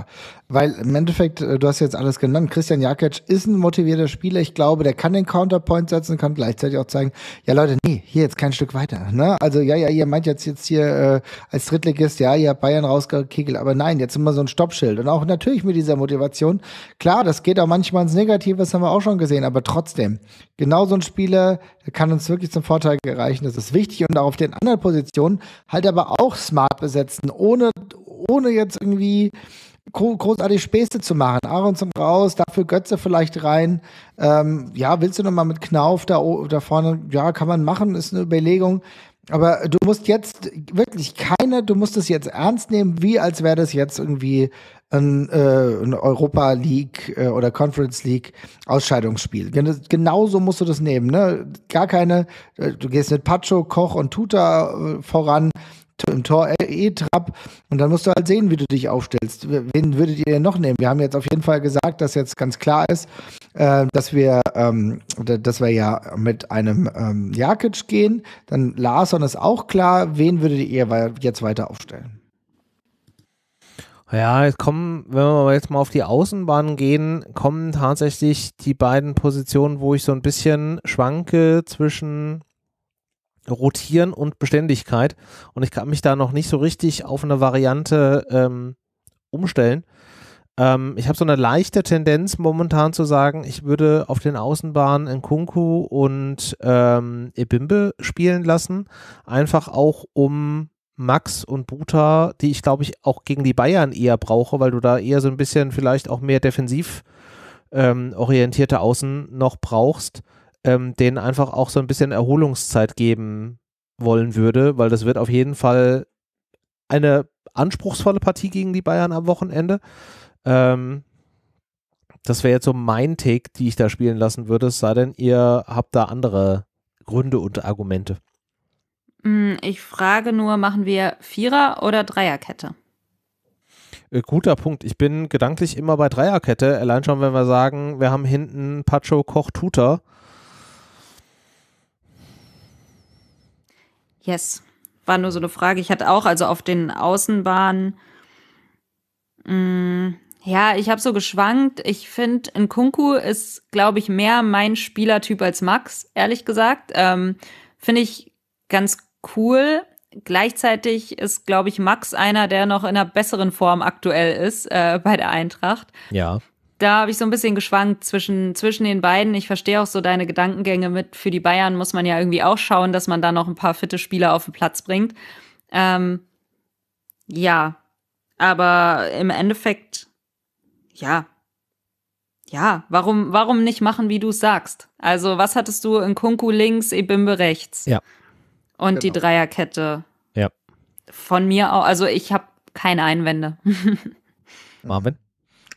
Speaker 2: Weil im Endeffekt, äh, du hast jetzt alles genannt, Christian Jakic ist ein motivierter Spieler. Ich glaube, der kann den Counterpoint setzen, kann gleichzeitig auch zeigen, ja Leute, nee, hier jetzt kein Stück weiter. Ne? Also ja, ja, ihr meint jetzt, jetzt hier äh, als Drittligist, ja, ihr habt Bayern rausgekegelt, aber nein, jetzt immer so ein Stoppschild. Und auch natürlich mit dieser Motivation, klar, das geht auch manchmal ins Negative, das haben wir auch schon gesehen, aber trotzdem, genau so ein Spieler, kann uns wirklich zum Vorteil gereichen. das ist wichtig. Und auch auf den anderen Positionen halt aber auch smart besetzen, ohne ohne jetzt irgendwie großartig Späße zu machen. Aaron zum raus, dafür Götze vielleicht rein. Ähm, ja, willst du nochmal mit Knauf da, da vorne? Ja, kann man machen, ist eine Überlegung. Aber du musst jetzt wirklich keine, du musst es jetzt ernst nehmen, wie als wäre das jetzt irgendwie ein, äh, ein Europa League äh, oder Conference League Ausscheidungsspiel. Gen genauso musst du das nehmen, ne? Gar keine, äh, du gehst mit Pacho, Koch und Tuta äh, voran, im Tor äh, E-Trap. Und dann musst du halt sehen, wie du dich aufstellst. Wen würdet ihr denn noch nehmen? Wir haben jetzt auf jeden Fall gesagt, dass jetzt ganz klar ist, äh, dass wir, ähm, dass wir ja mit einem ähm, Jakic gehen. Dann Larson ist auch klar. Wen würdet ihr jetzt weiter aufstellen?
Speaker 1: Ja, jetzt kommen, wenn wir jetzt mal auf die Außenbahn gehen, kommen tatsächlich die beiden Positionen, wo ich so ein bisschen schwanke zwischen Rotieren und Beständigkeit. Und ich kann mich da noch nicht so richtig auf eine Variante ähm, umstellen. Ähm, ich habe so eine leichte Tendenz momentan zu sagen, ich würde auf den Außenbahnen in Kunku und ähm, Ebimbe spielen lassen. Einfach auch um Max und Buta, die ich glaube ich auch gegen die Bayern eher brauche, weil du da eher so ein bisschen vielleicht auch mehr defensiv ähm, orientierte Außen noch brauchst ähm, denen einfach auch so ein bisschen Erholungszeit geben wollen würde, weil das wird auf jeden Fall eine anspruchsvolle Partie gegen die Bayern am Wochenende. Ähm, das wäre jetzt so mein Take, die ich da spielen lassen würde, es sei denn, ihr habt da andere Gründe und Argumente.
Speaker 3: Mm, ich frage nur, machen wir Vierer- oder Dreierkette?
Speaker 1: Äh, guter Punkt. Ich bin gedanklich immer bei Dreierkette. Allein schon, wenn wir sagen, wir haben hinten Pacho, Koch, Tutor.
Speaker 3: Yes. War nur so eine Frage. Ich hatte auch, also auf den Außenbahnen, mh, mm, ja, ich habe so geschwankt. Ich finde, Nkunku ist, glaube ich, mehr mein Spielertyp als Max, ehrlich gesagt. Ähm, finde ich ganz cool. Gleichzeitig ist, glaube ich, Max einer, der noch in einer besseren Form aktuell ist äh, bei der Eintracht. Ja da habe ich so ein bisschen geschwankt zwischen, zwischen den beiden. Ich verstehe auch so deine Gedankengänge mit. Für die Bayern muss man ja irgendwie auch schauen, dass man da noch ein paar fitte Spieler auf den Platz bringt. Ähm, ja, aber im Endeffekt, ja. Ja, warum, warum nicht machen, wie du es sagst? Also, was hattest du in Kunku links, Ebimbe rechts? Ja. Und genau. die Dreierkette. Ja. Von mir auch. Also, ich habe keine Einwände.
Speaker 2: <laughs> Marvin?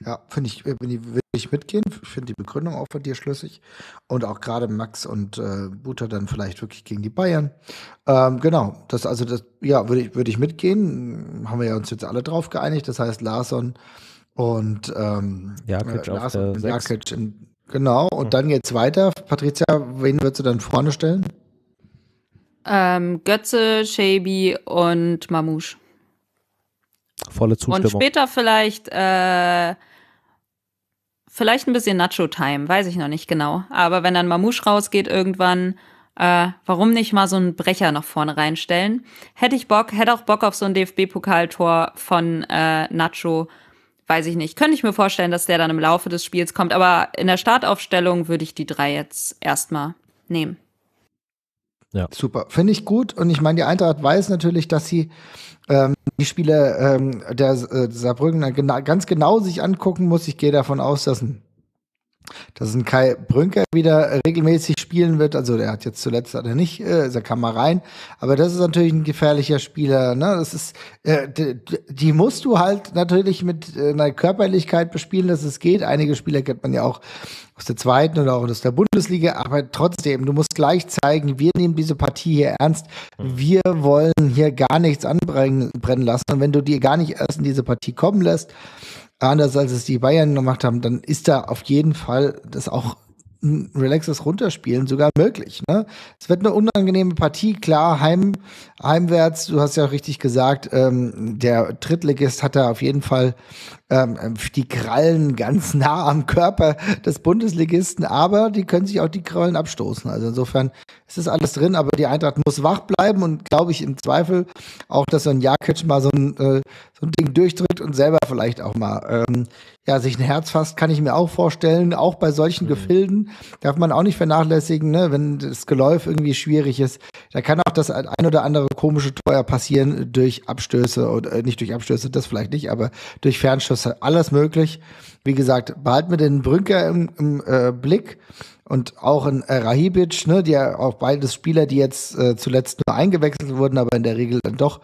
Speaker 2: Ja, finde ich, würde äh, ich, mitgehen. Ich finde die Begründung auch von dir schlüssig. Und auch gerade Max und äh, Buter dann vielleicht wirklich gegen die Bayern. Ähm, genau, das also das, ja, würde ich, würde ich mitgehen. Haben wir ja uns jetzt alle drauf geeinigt. Das heißt Larson und ähm, Jakic, äh, Larson, Jakic in, genau. Und mhm. dann geht's weiter. Patricia, wen würdest du dann vorne stellen?
Speaker 3: Ähm, Götze, Shaby und Mamouche. Volle Zustimmung. Und später vielleicht äh, vielleicht ein bisschen Nacho-Time, weiß ich noch nicht genau. Aber wenn dann Mamouche rausgeht irgendwann, äh, warum nicht mal so einen Brecher noch vorne reinstellen? Hätte ich Bock, hätte auch Bock auf so ein DFB-Pokaltor von äh, Nacho, weiß ich nicht. Könnte ich mir vorstellen, dass der dann im Laufe des Spiels kommt. Aber in der Startaufstellung würde ich die drei jetzt erstmal nehmen.
Speaker 2: Ja. Super, finde ich gut. Und ich meine, die Eintracht weiß natürlich, dass sie ähm, die Spiele ähm, der äh, Saarbrücken gena ganz genau sich angucken muss. Ich gehe davon aus, dass ein, dass ein Kai Brünker wieder regelmäßig spielen wird. Also der hat jetzt zuletzt hat er nicht, äh, da also kam mal rein. Aber das ist natürlich ein gefährlicher Spieler. Ne? Das ist, äh, die, die musst du halt natürlich mit äh, einer Körperlichkeit bespielen, dass es geht. Einige Spieler kennt man ja auch aus der zweiten oder auch aus der Bundesliga, aber trotzdem, du musst gleich zeigen, wir nehmen diese Partie hier ernst. Mhm. Wir wollen hier gar nichts anbrennen lassen. Und wenn du dir gar nicht erst in diese Partie kommen lässt, anders als es die Bayern gemacht haben, dann ist da auf jeden Fall das auch ein relaxes Runterspielen sogar möglich. Ne? Es wird eine unangenehme Partie, klar, heim, heimwärts, du hast ja auch richtig gesagt, ähm, der Drittligist hat da auf jeden Fall ähm, die Krallen ganz <laughs> nah am Körper des Bundesligisten, aber die können sich auch die Krallen abstoßen. Also insofern ist das alles drin, aber die Eintracht muss wach bleiben und glaube ich im Zweifel auch, dass so ein Jakic mal so ein, äh, so ein Ding durchdrückt und selber vielleicht auch mal ähm, ja, sich ein Herz fasst, kann ich mir auch vorstellen. Auch bei solchen mhm. Gefilden darf man auch nicht vernachlässigen, ne? wenn das Geläuf irgendwie schwierig ist. Da kann auch das ein oder andere komische Teuer passieren durch Abstöße oder äh, nicht durch Abstöße, das vielleicht nicht, aber durch Fernschuss ist halt alles möglich. Wie gesagt, behalten wir den Brünker im, im äh, Blick und auch in äh, Rahibic, ne, die ja auch beides Spieler, die jetzt äh, zuletzt nur eingewechselt wurden, aber in der Regel dann doch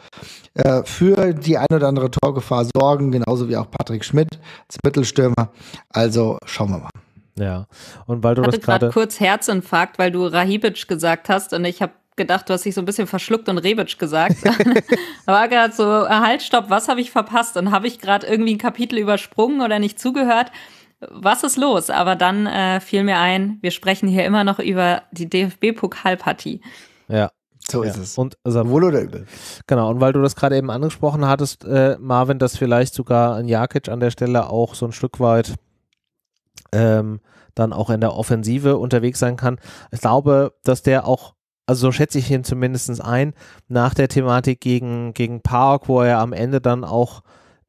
Speaker 2: äh, für die ein oder andere Torgefahr sorgen, genauso wie auch Patrick Schmidt als Mittelstürmer. Also schauen wir mal. Ja, und weil du ich hatte gerade
Speaker 3: kurz Herzinfarkt, weil du Rahibic gesagt hast und ich habe gedacht, du hast dich so ein bisschen verschluckt und Rebitsch gesagt. <laughs> war gerade so, äh, halt, stopp, was habe ich verpasst? Und habe ich gerade irgendwie ein Kapitel übersprungen oder nicht zugehört? Was ist los? Aber dann äh, fiel mir ein, wir sprechen hier immer noch über die DFB-Pokalpartie.
Speaker 2: Ja, so ja. ist es.
Speaker 1: Und also, Wohl oder übel. Genau, und weil du das gerade eben angesprochen hattest, äh, Marvin, dass vielleicht sogar ein Jakic an der Stelle auch so ein Stück weit ähm, dann auch in der Offensive unterwegs sein kann. Ich glaube, dass der auch also so schätze ich ihn zumindest ein, nach der Thematik gegen, gegen Park, wo er am Ende dann auch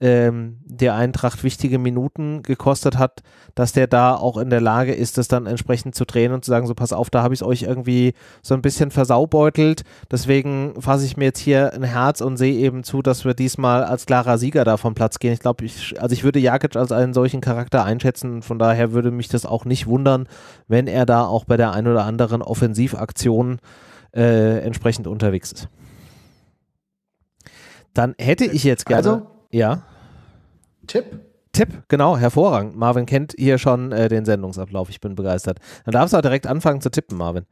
Speaker 1: ähm, der Eintracht wichtige Minuten gekostet hat, dass der da auch in der Lage ist, das dann entsprechend zu drehen und zu sagen, so pass auf, da habe ich es euch irgendwie so ein bisschen versaubeutelt. Deswegen fasse ich mir jetzt hier ein Herz und sehe eben zu, dass wir diesmal als klarer Sieger da vom Platz gehen. Ich glaube, ich, also ich würde Jakic als einen solchen Charakter einschätzen. Von daher würde mich das auch nicht wundern, wenn er da auch bei der ein oder anderen Offensivaktion äh, entsprechend unterwegs ist. Dann hätte ich jetzt gerne. Also, ja. Tipp. Tipp, genau, hervorragend. Marvin kennt hier schon äh, den Sendungsablauf. Ich bin begeistert.
Speaker 2: Dann darfst du auch direkt anfangen zu tippen, Marvin.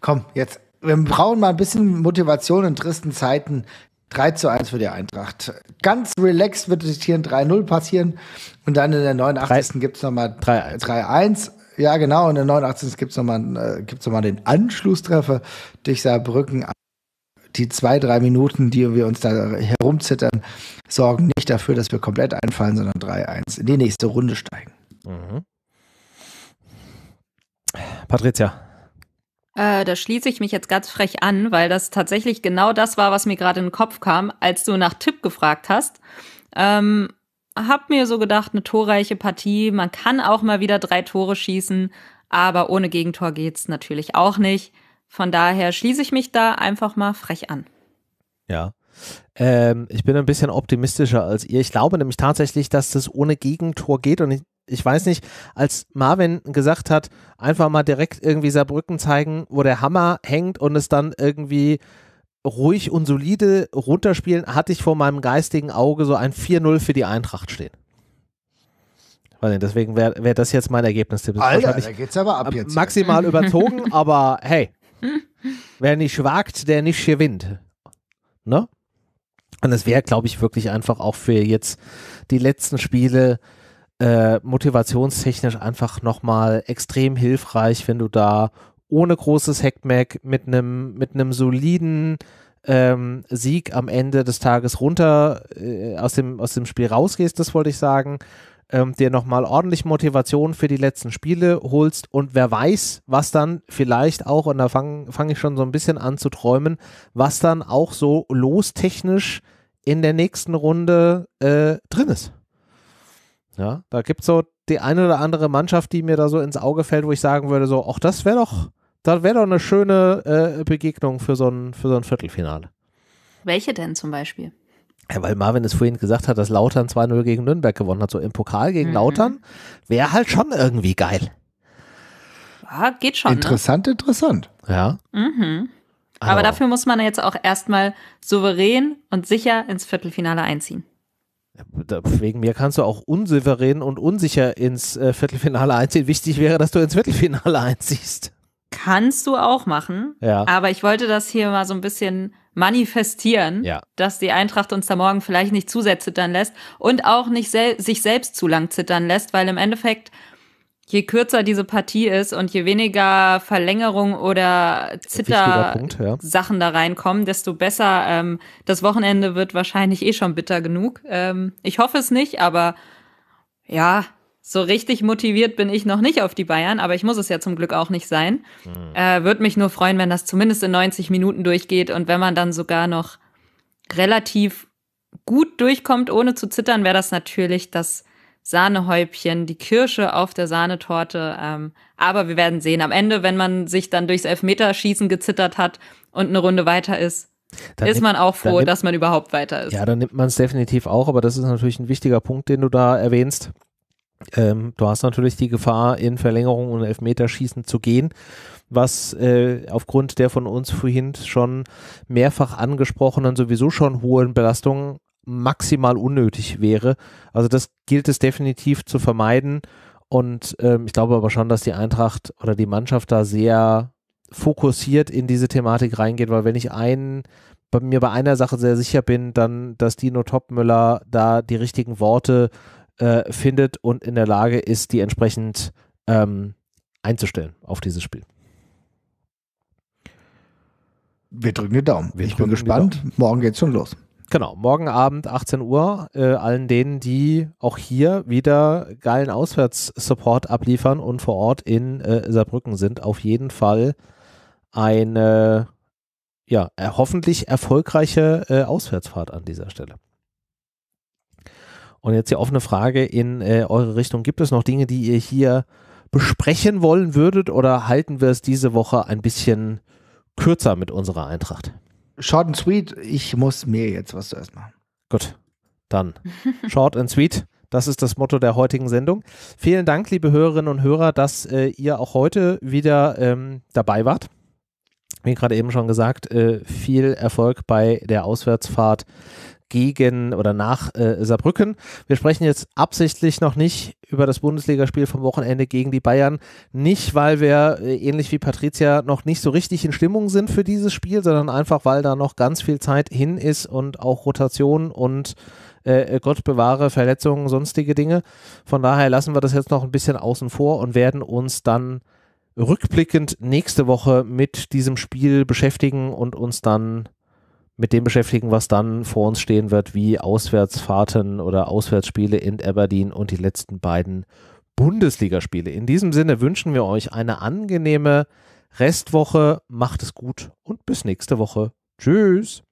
Speaker 2: Komm, jetzt. Wir brauchen mal ein bisschen Motivation in tristen Zeiten. 3 zu 1 für die Eintracht. Ganz relaxed wird es hier ein 3-0 passieren. Und dann in der 89. gibt es nochmal 3-1. Ja, genau. Und in 89 gibt es nochmal äh, gibt's noch mal den Anschlusstreffer durch Saarbrücken. Die zwei, drei Minuten, die wir uns da herumzittern, sorgen nicht dafür, dass wir komplett einfallen, sondern 3-1 in die nächste Runde steigen. Mhm. Patricia.
Speaker 3: Äh, da schließe ich mich jetzt ganz frech an, weil das tatsächlich genau das war, was mir gerade in den Kopf kam, als du nach Tipp gefragt hast. Ähm, hab mir so gedacht, eine torreiche Partie. Man kann auch mal wieder drei Tore schießen, aber ohne Gegentor geht's natürlich auch nicht. Von daher schließe ich mich da einfach mal frech an.
Speaker 1: Ja. Ähm, ich bin ein bisschen optimistischer als ihr. Ich glaube nämlich tatsächlich, dass das ohne Gegentor geht und ich, ich weiß nicht, als Marvin gesagt hat, einfach mal direkt irgendwie Saarbrücken zeigen, wo der Hammer hängt und es dann irgendwie ruhig und solide runterspielen, hatte ich vor meinem geistigen Auge so ein 4-0 für die Eintracht stehen. deswegen wäre wär das jetzt mein Ergebnis. Alter, da geht's aber ab jetzt. Maximal ja. <laughs> überzogen, aber hey, <laughs> wer nicht wagt, der nicht gewinnt. Ne? Und es wäre, glaube ich, wirklich einfach auch für jetzt die letzten Spiele äh, motivationstechnisch einfach nochmal extrem hilfreich, wenn du da ohne großes Hackmack mit einem mit einem soliden ähm, Sieg am Ende des Tages runter äh, aus dem aus dem Spiel rausgehst, das wollte ich sagen, ähm, dir nochmal ordentlich Motivation für die letzten Spiele holst und wer weiß, was dann vielleicht auch und da fange fang ich schon so ein bisschen an zu träumen, was dann auch so lostechnisch in der nächsten Runde äh, drin ist. Ja, da gibt es so die eine oder andere Mannschaft, die mir da so ins Auge fällt, wo ich sagen würde, so, ach, das wäre doch, das wäre doch eine schöne äh, Begegnung für so, ein, für so ein Viertelfinale.
Speaker 3: Welche denn zum Beispiel?
Speaker 1: Ja, weil Marvin es vorhin gesagt hat, dass Lautern 2-0 gegen Nürnberg gewonnen hat, so im Pokal gegen mhm. Lautern, wäre halt schon irgendwie geil.
Speaker 3: Ja, geht schon. Ne? Interessant,
Speaker 2: ne? interessant. Ja.
Speaker 3: Mhm. Also Aber also. dafür muss man jetzt auch erstmal souverän und sicher ins Viertelfinale einziehen.
Speaker 1: Wegen mir kannst du auch unsouverän und unsicher ins äh, Viertelfinale einziehen. Wichtig wäre, dass du ins Viertelfinale <laughs> einziehst.
Speaker 3: Kannst du auch machen. Ja. Aber ich wollte das hier mal so ein bisschen manifestieren, ja. dass die Eintracht uns da morgen vielleicht nicht zu sehr zittern lässt und auch nicht sel sich selbst zu lang zittern lässt, weil im Endeffekt, je kürzer diese Partie ist und je weniger Verlängerung oder Zitter-Sachen ja. da reinkommen, desto besser. Ähm, das Wochenende wird wahrscheinlich eh schon bitter genug. Ähm, ich hoffe es nicht, aber ja, so richtig motiviert bin ich noch nicht auf die Bayern, aber ich muss es ja zum Glück auch nicht sein. Mhm. Äh, Würde mich nur freuen, wenn das zumindest in 90 Minuten durchgeht und wenn man dann sogar noch relativ gut durchkommt, ohne zu zittern, wäre das natürlich das Sahnehäubchen, die Kirsche auf der Sahnetorte. Ähm, aber wir werden sehen. Am Ende, wenn man sich dann durchs Elfmeterschießen gezittert hat und eine Runde weiter ist, dann ist man auch froh, nimmt, dass man überhaupt weiter ist. Ja, dann
Speaker 1: nimmt man es definitiv auch, aber das ist natürlich ein wichtiger Punkt, den du da erwähnst ähm, du hast natürlich die Gefahr, in Verlängerung und Elfmeterschießen zu gehen, was äh, aufgrund der von uns vorhin schon mehrfach angesprochenen, sowieso schon hohen Belastungen maximal unnötig wäre. Also das gilt es definitiv zu vermeiden. Und ähm, ich glaube aber schon, dass die Eintracht oder die Mannschaft da sehr fokussiert in diese Thematik reingeht, weil wenn ich einen bei mir bei einer Sache sehr sicher bin, dann, dass Dino Topmüller da die richtigen Worte äh, äh, findet und in der Lage ist, die entsprechend ähm,
Speaker 2: einzustellen auf dieses Spiel. Wir drücken den Daumen. Wir ich bin gespannt. Morgen geht's schon los.
Speaker 1: Genau, morgen Abend 18 Uhr, äh, allen denen, die auch hier wieder geilen Auswärtssupport abliefern und vor Ort in äh, Saarbrücken sind, auf jeden Fall eine ja, hoffentlich erfolgreiche äh, Auswärtsfahrt an dieser Stelle. Und jetzt die offene Frage in äh, eure Richtung. Gibt es noch Dinge, die ihr hier besprechen wollen würdet oder halten wir es diese Woche ein bisschen kürzer mit unserer Eintracht? Short and sweet, ich muss mir jetzt was zuerst machen. Gut, dann <laughs> short and sweet. Das ist das Motto der heutigen Sendung. Vielen Dank, liebe Hörerinnen und Hörer, dass äh, ihr auch heute wieder ähm, dabei wart. Wie gerade eben schon gesagt, äh, viel Erfolg bei der Auswärtsfahrt gegen oder nach äh, Saarbrücken. Wir sprechen jetzt absichtlich noch nicht über das Bundesligaspiel vom Wochenende gegen die Bayern. Nicht, weil wir äh, ähnlich wie Patricia noch nicht so richtig in Stimmung sind für dieses Spiel, sondern einfach, weil da noch ganz viel Zeit hin ist und auch Rotation und äh, äh, Gott bewahre Verletzungen, sonstige Dinge. Von daher lassen wir das jetzt noch ein bisschen außen vor und werden uns dann rückblickend nächste Woche mit diesem Spiel beschäftigen und uns dann mit dem beschäftigen, was dann vor uns stehen wird, wie Auswärtsfahrten oder Auswärtsspiele in Aberdeen und die letzten beiden Bundesligaspiele. In diesem Sinne wünschen wir euch eine angenehme Restwoche. Macht es gut und bis nächste Woche. Tschüss.